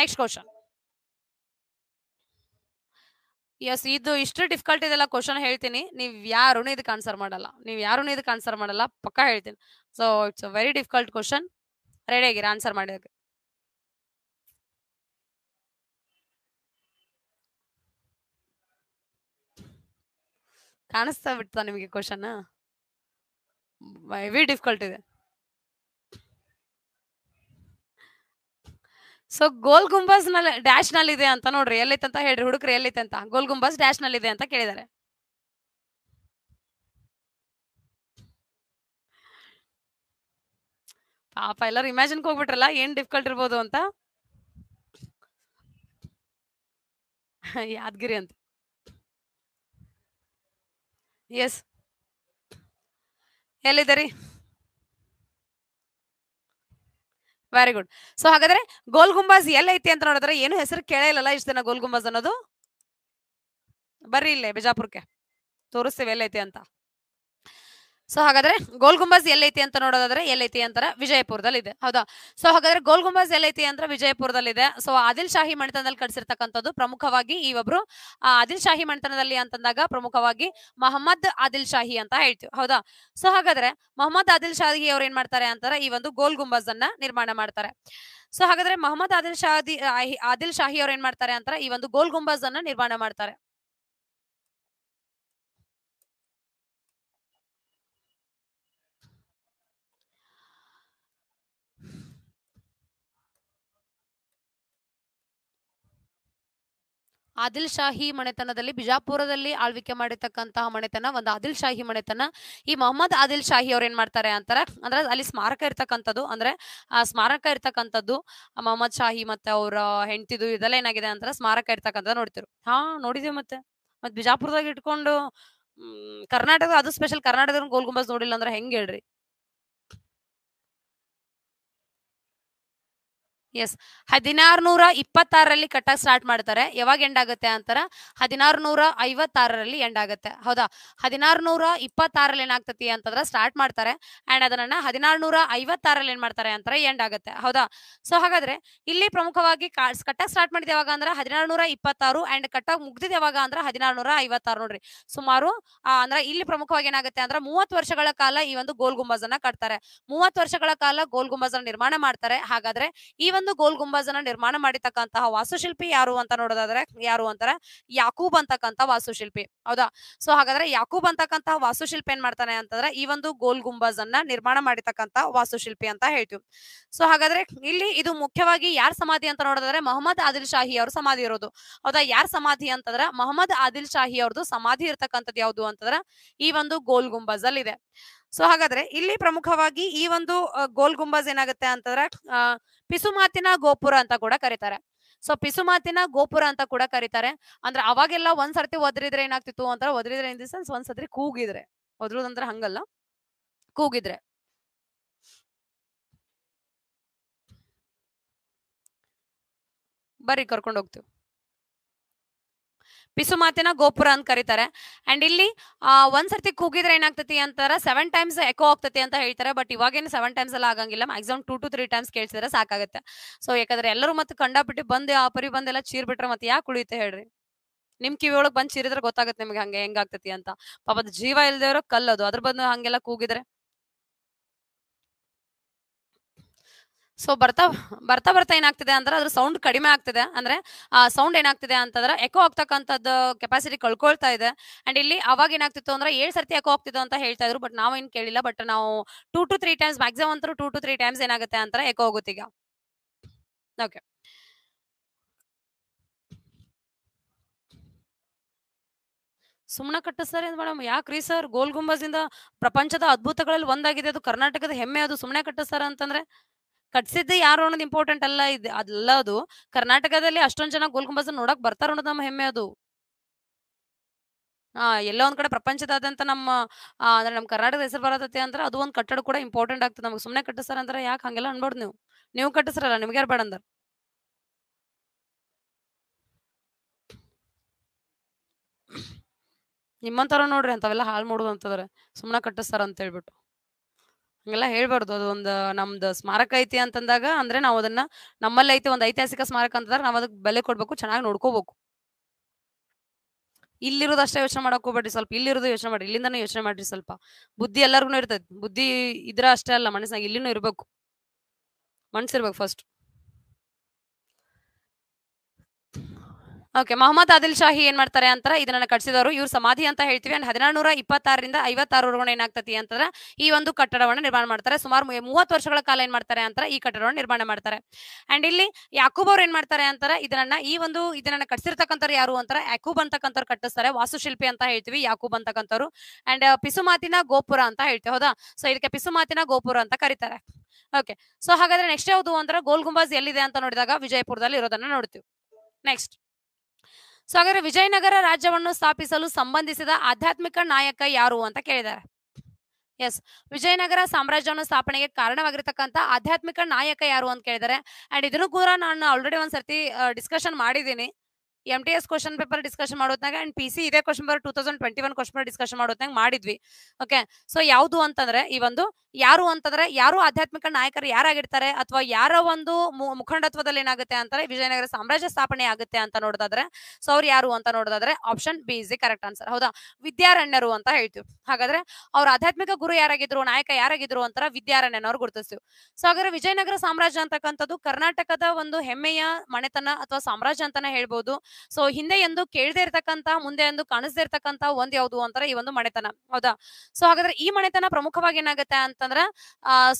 Next question S ಇದು ಇಷ್ಟು difficult ಇದೆಲ್ಲ ಕ್ವಶನ್ ಹೇಳ್ತೀನಿ ನೀವು ಯಾರು ಇದಕ್ಕೆ ಆನ್ಸರ್ ಮಾಡಲ್ಲ ನೀವು ಯಾರು ಇದಕ್ಕೆ ಆನ್ಸರ್ ಮಾಡಲ್ಲ ಪಕ್ಕ ಹೇಳ್ತೀನಿ so it's very difficult question ready ಆಗಿರ ಆನ್ಸರ್ ಮಾಡೋದಕ್ಕೆ ಕಾಣಿಸ್ತಾ ಬಿಡ್ತಾ ನಿಮಗೆ ಕ್ವಶನ್ ಹೆವಿ ಡಿಫಿಕಲ್ಟ್ ಇದೆ ಸೊ ಗೋಲ್ ಗುಂಬಸ್ ನಲ್ಲಿ ಡ್ಯಾಶ್ ನಲ್ಲಿ ಇದೆ ಅಂತ ನೋಡ್ರಿ ಎಲ್ಲೈತೆ ಅಂತ ಹೇಳ್ರಿ ಹುಡುಕ್ರಿ ಎಲ್ಲೈತೆ ಅಂತ ಗೋಲ್ ಗುಂಬಸ್ ಡ್ಯಾಶ್ ನಲ್ಲಿ ಇದೆ ಅಂತ ಕೇಳಿದ್ದಾರೆ ಪಾಪ ಎಲ್ಲರೂ ಇಮ್ಯಾಜಿನ್ ಹೋಗ್ಬಿಟ್ರಲ್ಲ ಏನ್ ಡಿಫಿಕಲ್ಟ್ ಇರ್ಬೋದು ಅಂತ ಯಾದಗಿರಿ ಅಂತ ಎಸ್ ಎಲ್ಲಿದ್ದೀರಿ ವೆರಿ ಗುಡ್ ಸೊ ಹಾಗಾದ್ರೆ ಗೋಲ್ ಗುಂಬಾಸ್ ಐತಿ ಅಂತ ನೋಡಿದ್ರೆ ಏನು ಹೆಸರು ಕೇಳೇ ಇಷ್ಟ ಇಷ್ಟು ದಿನ ಗೋಲ್ ಗುಂಬಾಸ್ ಅನ್ನೋದು ಬರ್ರಿ ಇಲ್ಲೇ ಬಿಜಾಪುರಕ್ಕೆ ತೋರಿಸ್ತೇವೆ ಎಲ್ಲೈತಿ ಅಂತ ಸೊ ಹಾಗಾದ್ರೆ ಗೋಲ್ ಗುಂಬಜ್ ಎಲ್ಲೈತಿ ಅಂತ ನೋಡೋದಾದ್ರೆ ಎಲ್ಲೈತಿ ಅಂತಾರೆ ವಿಜಯಪುರದಲ್ಲಿ ಇದೆ ಹೌದಾ ಸೊ ಹಾಗಾದ್ರೆ ಗೋಲ್ ಗುಂಬಜ್ ಎಲ್ಲೈತಿ ಅಂತ ವಿಜಯಪುರದಲ್ಲಿ ಇದೆ ಸೊ ಆದಿಲ್ ಶಾಹಿ ಮಣಿತನದಲ್ಲಿ ಕಟ್ಸಿರ್ತಕ್ಕಂಥದ್ದು ಪ್ರಮುಖವಾಗಿ ಈ ಒಬ್ರು ಆದಿಲ್ ಶಾಹಿ ಮಣಿತನದಲ್ಲಿ ಅಂತಂದಾಗ ಪ್ರಮುಖವಾಗಿ ಮಹಮ್ಮದ್ ಆದಿಲ್ ಶಾಹಿ ಅಂತ ಹೇಳ್ತೀವಿ ಹೌದಾ ಸೊ ಹಾಗಾದ್ರೆ ಮೊಹಮ್ಮದ್ ಆದಿಲ್ ಶಾಹಿ ಅವ್ರು ಏನ್ ಮಾಡ್ತಾರೆ ಅಂತಾರೆ ಈ ಒಂದು ಗೋಲ್ ಗುಂಬಾಜ್ ಅನ್ನ ನಿರ್ಮಾಣ ಮಾಡ್ತಾರೆ ಸೊ ಹಾಗಾದ್ರೆ ಮೊಹಮ್ಮದ್ ಆದಿಲ್ ಶಾಹಿ ಆದಿಲ್ ಶಾಹಿ ಅವ್ರು ಏನ್ ಮಾಡ್ತಾರೆ ಅಂತಾರೆ ಈ ಒಂದು ಗೋಲ್ ಗುಂಬಾಜ್ ಅನ್ನ ನಿರ್ಮಾಣ ಮಾಡ್ತಾರೆ ಆದಿಲ್ ಶಾಹಿ ಮನೆತನದಲ್ಲಿ ಬಿಜಾಪುರದಲ್ಲಿ ಆಳ್ವಿಕೆ ಮಾಡಿರ್ತಕ್ಕಂತಹ ಮನೆತನ ಒಂದು ಆದಿಲ್ ಶಾಹಿ ಮನೆತನ ಈ ಮೊಹಮ್ಮದ್ ಆದಿಲ್ ಶಾಹಿ ಅವ್ರು ಏನ್ ಮಾಡ್ತಾರೆ ಅಂತಾರೆ ಅಂದ್ರೆ ಅಲ್ಲಿ ಸ್ಮಾರಕ ಇರ್ತಕ್ಕಂಥದ್ದು ಅಂದ್ರೆ ಆ ಸ್ಮಾರಕ ಇರ್ತಕ್ಕಂಥದ್ದು ಮೊಹಮ್ಮದ್ ಶಾಹಿ ಮತ್ತೆ ಅವ್ರ ಹೆಂಡತಿದು ಇದೆಲ್ಲ ಏನಾಗಿದೆ ಅಂತ ಸ್ಮಾರಕ ಇರ್ತಕ್ಕಂಥದ್ದು ನೋಡ್ತಿರು ಹಾ ನೋಡಿದೀವಿ ಮತ್ತೆ ಮತ್ತೆ ಬಿಜಾಪುರದಾಗ ಇಟ್ಕೊಂಡು ಕರ್ನಾಟಕದ ಅದು ಸ್ಪೆಷಲ್ ಕರ್ನಾಟಕದ ಗೋಲ್ ಗುಂಬಸ್ ನೋಡಿಲ್ಲ ಅಂದ್ರೆ ಹೆಂಗ್ ಹೇಳ್ರಿ ಎಸ್ ಹದಿನಾರು ನೂರ ಇಪ್ಪತ್ತಾರರಲ್ಲಿ ಕಟ್ಟಕ್ಕೆ ಸ್ಟಾರ್ಟ್ ಮಾಡ್ತಾರೆ ಯಾವಾಗ ಎಂಡ್ ಆಗುತ್ತೆ ಅಂತಾರ ಹದಿನಾರು ನೂರ ಐವತ್ತಾರರಲ್ಲಿ ಎಂಡ್ ಆಗುತ್ತೆ ಹೌದಾ ಹದಿನಾರು ನೂರ ಇಪ್ಪತ್ತಾರಲ್ಲಿ ಏನಾಗ್ತತಿ ಅಂತಂದ್ರೆ ಸ್ಟಾರ್ಟ್ ಮಾಡ್ತಾರೆ ಅಂಡ್ ಅದನ್ನ ಹದಿನಾರು ನೂರ ಐವತ್ತಾರಲ್ಲಿ ಏನ್ ಮಾಡ್ತಾರೆ ಅಂತಾರೆ ಎಂಡ್ ಆಗುತ್ತೆ ಹೌದಾ ಸೊ ಹಾಗಾದ್ರೆ ಇಲ್ಲಿ ಪ್ರಮುಖವಾಗಿ ಕಟ್ಟಕ್ಕೆ ಸ್ಟಾರ್ಟ್ ಮಾಡಿದ ಯಾವಾಗ ಅಂದ್ರೆ ಹದಿನಾರು ನೂರ ಇಪ್ಪತ್ತಾರು ಅಂಡ್ ಕಟ್ಟಾಗಿ ಮುಗ್ದಿದ ಯಾವಾಗ ಅಂದ್ರೆ ಹದಿನಾರು ನೂರ ಐವತ್ತಾರು ನೋಡ್ರಿ ಸುಮಾರು ಅಂದ್ರೆ ಇಲ್ಲಿ ಪ್ರಮುಖವಾಗಿ ಏನಾಗುತ್ತೆ ಅಂದ್ರ ಮೂವತ್ತು ವರ್ಷಗಳ ಕಾಲ ಈ ಒಂದು ಗೋಲ್ ಗುಂಬಜ್ ಅನ್ನ ಕಟ್ತಾರೆ ಮೂವತ್ತು ವರ್ಷಗಳ ಕಾಲ ಗೋಲ್ ಗುಂಬಜ್ ನಿರ್ಮಾಣ ಮಾಡ್ತಾರೆ ಹಾಗಾದ್ರೆ ಈ ಒಂದು ಒಂದು ಗೋಲ್ ಅನ್ನ ನಿರ್ಮಾಣ ಮಾಡಿರ್ತಕ್ಕಂತಹ ವಾಸ್ತುಶಿಲ್ಪಿ ಯಾರು ಅಂತ ನೋಡೋದಾದ್ರೆ ಯಾರು ಅಂತಾರೆ ಯಾಕೂಬ್ ಅಂತಕ್ಕಂತ ವಾಸ್ತುಶಿಲ್ಪಿ ಹೌದಾ ಸೊ ಹಾಗಾದ್ರೆ ಯಾಕೂಬ್ ಅಂತಕ್ಕಂತಹ ವಾಸ್ತುಶಿಲ್ಪಿ ಏನ್ ಮಾಡ್ತಾನೆ ಅಂತಂದ್ರೆ ಈ ಒಂದು ಗೋಲ್ ಗುಂಬಾಜ್ ಅನ್ನ ನಿರ್ಮಾಣ ಮಾಡಿರ್ತಕ್ಕಂತ ವಾಸ್ತುಶಿಲ್ಪಿ ಅಂತ ಹೇಳ್ತೀವಿ ಸೊ ಹಾಗಾದ್ರೆ ಇಲ್ಲಿ ಇದು ಮುಖ್ಯವಾಗಿ ಯಾರ ಸಮಾಧಿ ಅಂತ ನೋಡೋದಾದ್ರೆ ಮೊಹಮ್ಮದ್ ಆದಿಲ್ ಶಾಹಿ ಅವ್ರ ಸಮಾಧಿ ಇರೋದು ಹೌದಾ ಯಾರ ಸಮಾಧಿ ಅಂತಂದ್ರೆ ಮೊಹಮ್ಮದ್ ಆದಿಲ್ ಶಾಹಿ ಅವ್ರದ್ದು ಸಮಾಧಿ ಇರ್ತಕ್ಕಂಥದ್ದು ಯಾವುದು ಅಂತಂದ್ರೆ ಈ ಒಂದು ಗೋಲ್ ಗುಂಬಜ್ ಅಲ್ಲಿ ಇದೆ ಸೊ ಹಾಗಾದ್ರೆ ಇಲ್ಲಿ ಪ್ರಮುಖವಾಗಿ ಈ ಒಂದು ಗೋಲ್ ಗುಂಬಸ್ ಏನಾಗುತ್ತೆ ಅಂತಂದ್ರೆ ಪಿಸುಮಾತಿನ ಗೋಪುರ ಅಂತ ಕೂಡ ಕರೀತಾರೆ ಸೊ ಪಿಸುಮಾತಿನ ಗೋಪುರ ಅಂತ ಕೂಡ ಕರೀತಾರೆ ಅಂದ್ರೆ ಅವಾಗೆಲ್ಲ ಒಂದ್ಸರ್ತಿ ಒದ್ರಿದ್ರೆ ಏನಾಗ್ತಿತ್ತು ಅಂತ ಒದ್ರಿದ್ರೆ ಇನ್ ದಿ ಸೆನ್ಸ್ ಒಂದ್ಸರ್ತಿ ಕೂಗಿದ್ರೆ ಒದ್ರುದಂದ್ರೆ ಹಂಗಲ್ಲ ಕೂಗಿದ್ರೆ ಬರ್ರಿ ಕರ್ಕೊಂಡು ಹೋಗ್ತೀವಿ ಬಿಸು ಮಾತಿನ ಗೋಪುರ ಅಂತ ಕರೀತಾರೆ ಅಂಡ್ ಇಲ್ಲಿ ಒಂದ್ಸರ್ತಿ ಕೂಗಿದ್ರೆ ಏನಾಗ್ತತಿ ಅಂತಾರೆ ಸೆವೆನ್ ಟೈಮ್ಸ್ ಎಕೋ ಆಗ್ತತಿ ಅಂತ ಹೇಳ್ತಾರೆ ಬಟ್ ಇವಾಗೇನು ಸೆವೆನ್ ಟೈಮ್ಸ್ ಎಲ್ಲ ಆಗಂಗಿಲ್ಲ maximum two to three times ಕೇಳಿಸಿದ್ರೆ ಸಾಕಾಗುತ್ತೆ ಸೊ ಯಾಕಂದ್ರೆ ಎಲ್ಲರೂ ಮತ್ತೆ ಕಂಡಾಬಿಟ್ಟು ಬಂದು ಆ ಪರಿ ಬಂದೆಲ್ಲ ಚೀರ್ ಬಿಟ್ರೆ ಮತ್ತೆ ಯಾಕೆ ಕುಳಿಯುತ್ತೆ ಹೇಳ್ರಿ ನಿಮ್ ಕಿವಿ ಒಳಗ್ ಬಂದ್ ಚೀರಿದ್ರೆ ಗೊತ್ತಾಗುತ್ತೆ ನಿಮ್ಗೆ ಹಂಗೆ ಹೆಂಗಾಗ್ತತಿ ಅಂತ ಪಾಪದ ಜೀವ ಇಲ್ದೇವ್ರ ಕಲ್ಲದು ಅದ್ರ ಬಂದು ಹಂಗೆಲ್ಲ ಕೂಗಿದ್ರೆ ಸೊ ಬರ್ತಾ ಬರ್ತಾ ಬರ್ತಾ ಏನಾಗ್ತಿದೆ ಅಂದ್ರೆ ಅದ್ರ ಸೌಂಡ್ ಕಡಿಮೆ ಆಗ್ತಿದೆ ಅಂದ್ರೆ ಆ ಸೌಂಡ್ ಏನಾಗ್ತಿದೆ ಅಂತಂದ್ರೆ ಎಕೋ ಆಗ್ತಕ್ಕಂಥದ್ದು ಕೆಪಾಸಿಟಿ ಕಳ್ಕೊಳ್ತಾ ಇದೆ ಅಂಡ್ ಇಲ್ಲಿ ಅವಾಗ ಏನಾಗ್ತಿತ್ತು ಅಂದ್ರೆ ಏಳು ಸರ್ತಿ ಎಕೋ ಆಗ್ತಿತ್ತು ಅಂತ ಹೇಳ್ತಾ ಇದ್ರು ಬಟ್ ನಾವು ಏನು ಕೇಳಿಲ್ಲ ಬಟ್ ನಾವು two to three times maximum ಅಂತೂ ಟೂ ಟು ತ್ರೀ ಟೈಮ್ಸ್ ಏನಾಗುತ್ತೆ ಅಂತ ಎಕೋ ಹೋಗುತ್ತೆ ಈಗ ಓಕೆ ಸುಮ್ಮನೆ ಕಟ್ಟ ಸರ್ ಮೇಡಮ್ ಯಾಕ್ರಿ ಸರ್ ಗೋಲ್ ಇಂದ ಪ್ರಪಂಚದ ಅದ್ಭುತಗಳಲ್ಲಿ ಒಂದಾಗಿದೆ ಅದು ಕರ್ನಾಟಕದ ಹೆಮ್ಮೆ ಅದು ಸುಮ್ಮನೆ ಕಟ್ಟ ಸರ್ ಅಂತಂದ್ರೆ ಕಟ್ಸಿದ್ದು ಯಾರು ಅನ್ನೋದು ಇಂಪಾರ್ಟೆಂಟ್ ಅಲ್ಲ ಇದು ಅದಲ್ಲ ಅದು ಕರ್ನಾಟಕದಲ್ಲಿ ಅಷ್ಟೊಂದು ಜನ ಗೋಲ್ಕುಂಬಸ್ ನೋಡಕ್ ಬರ್ತಾರ ಅನ್ನೋದು ನಮ್ಮ ಹೆಮ್ಮೆ ಅದು ಹಾ ಎಲ್ಲ ಒಂದ್ ಕಡೆ ಪ್ರಪಂಚದಾದ್ಯಂತ ನಮ್ಮ ಅಂದ್ರೆ ನಮ್ಮ ಕರ್ನಾಟಕದ ಹೆಸರು ಬರತೈತಿ ಅಂದ್ರೆ ಅದು ಒಂದ್ ಕಟ್ಟಡ ಕೂಡ ಇಂಪಾರ್ಟೆಂಟ್ ಆಗ್ತದೆ ನಮ್ಗೆ ಸುಮ್ಮನೆ ಕಟ್ಟಿಸ್ತಾರ ಅಂದ್ರೆ ಯಾಕೆ ಹಂಗೆಲ್ಲ ಅನ್ಬಾರ್ದು ನೀವು ನೀವು ಕಟ್ಟಿಸ್ರಲ್ಲ ನಿಮ್ಗೆ ಯಾರು ಬೇಡ ಅಂದ್ರೆ ನಿಮ್ಮಂತಾರ ನೋಡ್ರಿ ಅಂತವೆಲ್ಲ ಹಾಳು ಮಾಡೋದು ಅಂತಂದ್ರೆ ಸುಮ್ಮನೆ ಕಟ್ಟಿಸ್ತಾರ ಅಂತ ಹೇಳ್ಬಿಟ್ಟು ಹಂಗೆಲ್ಲ ಹೇಳ್ಬಾರ್ದು ಅದು ಒಂದು ನಮ್ದು ಸ್ಮಾರಕ ಐತಿ ಅಂತಂದಾಗ ಅಂದ್ರೆ ನಾವು ಅದನ್ನ ನಮ್ಮಲ್ಲಿ ಐತಿ ಒಂದು ಐತಿಹಾಸಿಕ ಸ್ಮಾರಕ ಅಂತಂದ್ರೆ ನಾವು ಅದಕ್ಕೆ ಬೆಲೆ ಕೊಡ್ಬೇಕು ಚೆನ್ನಾಗಿ ನೋಡ್ಕೋಬೇಕು ಅಷ್ಟೇ ಯೋಚನೆ ಮಾಡಕ್ ಹೋಗ್ಬೇಡ್ರಿ ಸ್ವಲ್ಪ ಇಲ್ಲಿರೋದು ಯೋಚನೆ ಮಾಡ್ರಿ ಇಲ್ಲಿಂದನೂ ಯೋಚನೆ ಮಾಡ್ರಿ ಸ್ವಲ್ಪ ಬುದ್ಧಿ ಎಲ್ಲರಿಗೂ ಇರ್ತೈತಿ ಬುದ್ಧಿ ಇದ್ರ ಅಷ್ಟೇ ಅಲ್ಲ ಮನಸ್ಸಿನಾಗ ಇಲ್ಲಿನೂ ಇರ್ಬೇಕು ಮನ್ಸಿರ್ಬೇಕು ಫಸ್ಟ್ ಓಕೆ ಮೊಹಮ್ಮದ್ ಆದಿಲ್ ಶಾಹಿ ಏನ್ ಮಾಡ್ತಾರೆ ಅಂತಾರೆ ಇದನ್ನ ಕಟ್ಟಿಸಿದವರು ಇವ್ರ ಸಮಾಧಿ ಅಂತ ಹೇಳ್ತೀವಿ ಅಂಡ್ ಹದಿನಾರು ಇಪ್ಪತ್ತಾರರಿಂದ ಐವತ್ತಾರವರೆಗೂ ಏನಾಗ್ತತಿ ಅಂತಂದ್ರೆ ಈ ಒಂದು ಕಟ್ಟಡವನ್ನು ನಿರ್ಮಾಣ ಮಾಡ್ತಾರೆ ಸುಮಾರು ಮೂವತ್ತು ವರ್ಷಗಳ ಕಾಲ ಏನ್ ಮಾಡ್ತಾರೆ ಅಂತಾರೆ ಈ ಕಟ್ಟಡವನ್ನು ನಿರ್ಮಾಣ ಮಾಡ್ತಾರೆ ಅಂಡ್ ಇಲ್ಲಿ ಯಾಕೂಬ್ ಅವ್ರು ಏನ್ ಮಾಡ್ತಾರೆ ಅಂತಾರೆ ಇದನ್ನ ಈ ಒಂದು ಇದನ್ನ ಕಟ್ಸಿರ್ತಕ್ಕಂಥವ್ರು ಯಾರು ಅಂತಾರೆ ಯಾಕೂಬ್ ಅಂತಕ್ಕಂಥವ್ರು ಕಟ್ಟಿಸ್ತಾರೆ ವಾಸ್ತುಶಿಲ್ಪಿ ಅಂತ ಹೇಳ್ತೀವಿ ಯಾಕೂಬ್ ಅಂತಕ್ಕಂಥವ್ರು ಅಂಡ್ uh, ಪಿಸುಮಾತಿನ ಗೋಪುರ ಅಂತ ಹೇಳ್ತೀವಿ ಹೌದಾ ಸೊ ಇದಕ್ಕೆ ಪಿಸುಮಾತಿನ ಗೋಪುರ ಅಂತ ಕರೀತಾರೆ ಓಕೆ ಸೊ ಹಾಗಾದ್ರೆ ನೆಕ್ಸ್ಟ್ ಯಾವುದು ಅಂದ್ರೆ ಗೋಲ್ ಗುಂಬಾಜ್ ಎಲ್ಲಿದೆ ಅಂತ ನೋಡಿದಾಗ ವಿಜಯಪುರದಲ್ಲಿ ಇರೋದನ್ನ ನೋಡ್ತೀವಿ ನೆಕ್ಸ್ಟ್ ಸೊ ಹಾಗಾದ್ರೆ ವಿಜಯನಗರ ರಾಜ್ಯವನ್ನು ಸ್ಥಾಪಿಸಲು ಸಂಬಂಧಿಸಿದ ಆಧ್ಯಾತ್ಮಿಕ ನಾಯಕ ಯಾರು ಅಂತ ಕೇಳಿದ್ದಾರೆ ಎಸ್ ವಿಜಯನಗರ ಸಾಮ್ರಾಜ್ಯವನ್ನು ಸ್ಥಾಪನೆಗೆ ಕಾರಣವಾಗಿರ್ತಕ್ಕಂಥ ಆಧ್ಯಾತ್ಮಿಕ ನಾಯಕ ಯಾರು ಅಂತ ಕೇಳಿದ್ದಾರೆ ಅಂಡ್ ಇದನ್ನು ಕೂಡ ನಾನು ಆಲ್ರೆಡಿ ಒಂದ್ಸರ್ತಿ ಡಿಸ್ಕಷನ್ uh, ಮಾಡಿದ್ದೀನಿ M T S question paper discussion ಮಾಡೋದ್ನಾಗ ಅಂಡ್ ಪಿ ಸಿ ಇದೇ question paper two thousand twenty one question paper discussion ಮಾಡಿದ್ವಿ ಓಕೆ ಸೊ ಯಾವುದು ಅಂತಂದ್ರೆ ಈ ಒಂದು ಯಾರು ಅಂತಂದ್ರೆ ಯಾರು ಆಧ್ಯಾತ್ಮಿಕ ನಾಯಕರು ಯಾರಾಗಿರ್ತಾರೆ ಅಥವಾ ಯಾರ ಒಂದು ಮುಖಂಡತ್ವದಲ್ಲಿ ಏನಾಗುತ್ತೆ ಅಂತಂದ್ರೆ ವಿಜಯನಗರ ಸಾಮ್ರಾಜ್ಯ ಸ್ಥಾಪನೆ ಆಗುತ್ತೆ ಅಂತ ನೋಡೋದಾದ್ರೆ ಸೊ ಅವ್ರು ಯಾರು ಅಂತ ನೋಡೋದಾದ್ರೆ option B is correct answer ಹೌದಾ ವಿದ್ಯಾರಣ್ಯರು ಅಂತ ಹೇಳ್ತೀವಿ ಹಾಗಾದ್ರೆ ಅವ್ರ ಆಧ್ಯಾತ್ಮಿಕ ಗುರು ಯಾರಾಗಿದ್ರು ನಾಯಕ ಯಾರಾಗಿದ್ರು ಅಂತಾರ ವಿದ್ಯಾರಣ್ಯನವ್ರು ಗುರುತಿಸ್ತೀವಿ ಸೊ ಹಾಗಾದ್ರೆ ವಿಜಯನಗರ ಸಾಮ್ರಾಜ್ಯ ಅಂತಕ್ಕಂಥದ್ದು ಕರ್ನಾಟಕದ ಒಂದು ಹೆಮ್ಮೆಯ ಮನೆತನ ಅಥವಾ ಸಾಮ್ರಾಜ್ಯ ಅಂತಾನೆ ಹೇಳ್ಬಹುದು ಸೊ ಹಿಂದೆ ಎಂದು ಕೇಳದೆ ಇರತಕ್ಕಂತ ಮುಂದೆ ಎಂದು ಕಾಣಿಸದೇ ಇರತಕ್ಕಂತ ಒಂದ್ ಯಾವ್ದು ಅಂತಾರೆ ಈ ಒಂದು ಮನೆತನ ಹೌದಾ ಸೊ ಹಾಗಾದ್ರೆ ಈ ಮನೆತನ ಪ್ರಮುಖವಾಗಿ ಏನಾಗುತ್ತೆ ಅಂತಂದ್ರ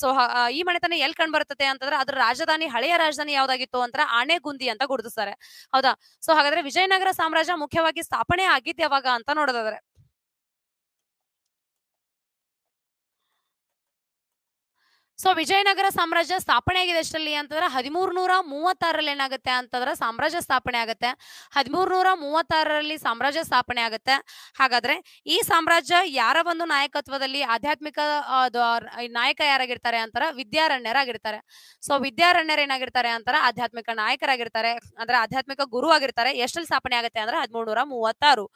ಸೊ ಈ ಮನೆತನ ಎಲ್ ಕಂಡ್ ಬರುತ್ತೆ ಅಂತಂದ್ರೆ ಅದ್ರ ರಾಜಧಾನಿ ಹಳೆಯ ರಾಜಧಾನಿ ಯಾವ್ದಾಗಿತ್ತು ಆಣೆ ಗುಂದಿ ಅಂತ ಗುರುತಿಸ್ತಾರೆ ಹೌದಾ ಸೊ ಹಾಗಾದ್ರೆ ವಿಜಯನಗರ ಸಾಮ್ರಾಜ್ಯ ಮುಖ್ಯವಾಗಿ ಸ್ಥಾಪನೆ ಆಗಿದ್ದ ಯಾವಾಗ ಅಂತ ನೋಡೋದಾದ್ರೆ ಸೊ ವಿಜಯನಗರ ಸಾಮ್ರಾಜ್ಯ ಸ್ಥಾಪನೆ ಆಗಿದೆ ಅಷ್ಟರಲ್ಲಿ ಅಂತಂದ್ರೆ ಹದಿಮೂರು ನೂರ ಮೂವತ್ತಾರಲ್ಲಿ ಏನಾಗುತ್ತೆ ಅಂತಂದ್ರೆ ಸಾಮ್ರಾಜ್ಯ ಸ್ಥಾಪನೆ ಆಗುತ್ತೆ ಹದಿಮೂರು ನೂರ ಮೂವತ್ತಾರರಲ್ಲಿ ಸಾಮ್ರಾಜ್ಯ ಸ್ಥಾಪನೆ ಆಗುತ್ತೆ ಹಾಗಾದ್ರೆ ಈ ಸಾಮ್ರಾಜ್ಯ ಯಾರ ಒಂದು ನಾಯಕತ್ವದಲ್ಲಿ ಆಧ್ಯಾತ್ಮಿಕ ನಾಯಕ ಯಾರಾಗಿರ್ತಾರೆ ಅಂತಾರ ವಿದ್ಯಾರಣ್ಯರಾಗಿರ್ತಾರೆ ಸೊ ವಿದ್ಯಾರಣ್ಯರು ಏನಾಗಿರ್ತಾರೆ ಅಂತಾರ ಆಧ್ಯಾತ್ಮಿಕ ನಾಯಕರಾಗಿರ್ತಾರೆ ಅಂದ್ರೆ ಆಧ್ಯಾತ್ಮಿಕ ಗುರು ಆಗಿರ್ತಾರೆ ಎಷ್ಟಲ್ಲಿ ಸ್ಥಾಪನೆ ಆಗುತ್ತೆ ಅಂದ್ರೆ ಹದಿಮೂರು ಮೂವತ್ತಾರು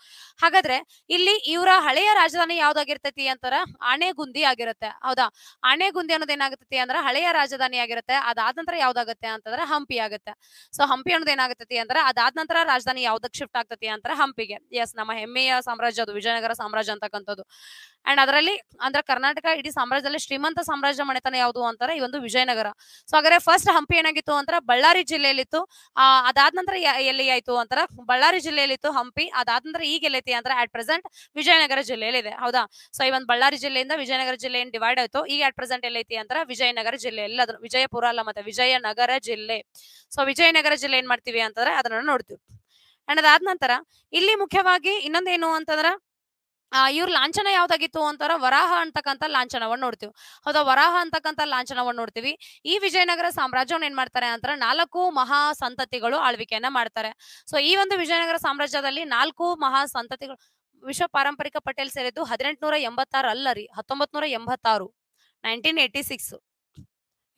ಹಾಗಾದ್ರೆ ಇಲ್ಲಿ ಇವರ ಹಳೆಯ ರಾಜಧಾನಿ ಯಾವ್ದಾಗಿರ್ತೈತಿ ಅಂತಾರ ಆಣೆಗುಂದಿ ಆಗಿರುತ್ತೆ ಹೌದಾ ಆಣೆಗುಂದಿ ಅನ್ನೋದೇನಾಗ ಏನಾಗತ್ತೈತಿ ಅಂದ್ರ ಹಳೆಯ ರಾಜಧಾನಿ ಆಗಿರುತ್ತೆ ಅದಾದ ನಂತರ ಯಾವ್ದಾಗತ್ತೆ ಅಂತಂದ್ರೆ ಹಂಪಿ ಆಗುತ್ತೆ ಸೊ ಹಂಪಿ ಅನ್ನೋದು ಏನಾಗತೈತಿ ಅಂದ್ರೆ ಅದಾದ ನಂತರ ರಾಜಧಾನಿ ಯಾವ್ದಕ್ ಶಿಫ್ಟ್ ಆಗ್ತತಿ ಅಂತಾರೆ ಹಂಪಿಗೆ ಎಸ್ ನಮ್ಮ ಹೆಮ್ಮೆಯ ಸಾಮ್ರಾಜ್ಯ ಅದು ವಿಜಯನಗರ ಸಾಮ್ರಾಜ್ಯ ಅಂತಕ್ಕಂಥದ್ದು ಅಂಡ್ ಅದರಲ್ಲಿ ಅಂದ್ರೆ ಕರ್ನಾಟಕ ಇಡೀ ಸಾಮ್ರಾಜ್ಯದಲ್ಲಿ ಶ್ರೀಮಂತ ಸಾಮ್ರಾಜ್ಯ ಮನೆತನ ಯಾವುದು ಅಂತಾರೆ ಈ ಒಂದು ವಿಜಯನಗರ ಸೊ ಹಾಗಾದ್ರೆ ಫಸ್ಟ್ ಹಂಪಿ ಏನಾಗಿತ್ತು ಅಂತ ಬಳ್ಳಾರಿ ಜಿಲ್ಲೆಯಲ್ಲಿತ್ತು ಅದಾದ ನಂತರ ಎಲ್ಲಿ ಆಯ್ತು ಅಂತಾರ ಬಳ್ಳಾರಿ ಜಿಲ್ಲೆಯಲ್ಲಿತ್ತು ಹಂಪಿ ಅದಾದ ನಂತರ ಈಗ ಎಲ್ಲೈತಿ ಅಂದ್ರೆ ಅಟ್ ಪ್ರೆಸೆಂಟ್ ವಿಜಯನಗರ ಜಿಲ್ಲೆಯಲ್ಲಿ ಇದೆ ಹೌದಾ ಸೊ ಈ ಒಂದು ಬಳ್ಳಾರಿ ಜಿಲ್ಲೆಯಿಂದ ವಿಜಯನಗರ ಜಿಲ್ಲೆ ಏನ್ ಡಿವೈಡ್ ಆಯ್ತು ಈಗ ಅಟ್ ಪ್ರೆಸೆಂಟ್ ಎಲ್ಲೈತಿ ಅಂದ್ರೆ ವಿಜಯನಗರ ಜಿಲ್ಲೆ ಎಲ್ಲ ವಿಜಯಪುರ ಅಲ್ಲ ಮತ್ತೆ ವಿಜಯನಗರ ಜಿಲ್ಲೆ ಸೊ ವಿಜಯನಗರ ಜಿಲ್ಲೆ ಏನ್ ಮಾಡ್ತೀವಿ ಅಂತಂದ್ರೆ ಅದನ್ನ ನೋಡ್ತೀವಿ ಅಂಡ್ ಅದಾದ ನಂತರ ಇಲ್ಲಿ ಮುಖ್ಯವಾಗಿ ಇನ್ನೊಂದೇನು ಅಂತಂದ್ರ ಆ ಇವ್ರ ಲಾಂಛನ ಯಾವ್ದಾಗಿತ್ತು ಅಂತಾರ ವರಾಹ ಅಂತಕ್ಕಂಥ ಲಾಂಛನವನ್ನ ನೋಡ್ತೀವಿ ಹೌದಾ ವರಾಹ ಅಂತಕ್ಕಂಥ ಲಾಂಛನವನ್ನ ನೋಡ್ತೀವಿ ಈ ವಿಜಯನಗರ ಸಾಮ್ರಾಜ್ಯವನ್ನು ಏನ್ ಮಾಡ್ತಾರೆ ಅಂತ ನಾಲ್ಕು ಮಹಾ ಸಂತತಿಗಳು ಆಳ್ವಿಕೆಯನ್ನ ಮಾಡ್ತಾರೆ ಸೊ ಈ ಒಂದು ವಿಜಯನಗರ ಸಾಮ್ರಾಜ್ಯದಲ್ಲಿ ನಾಲ್ಕು ಮಹಾ ಸಂತತಿಗಳು ವಿಶ್ವ ಪಾರಂಪರಿಕ ಪಟೇಲ್ ಸೇರಿದ್ದು ನೂರ ಎಂಬತ್ತಾರು ಅಲ್ಲರಿ ಹತ್ತೊಂಬತ್ ನೂರ ಎಂಬತ್ತಾರು nineteen eighty six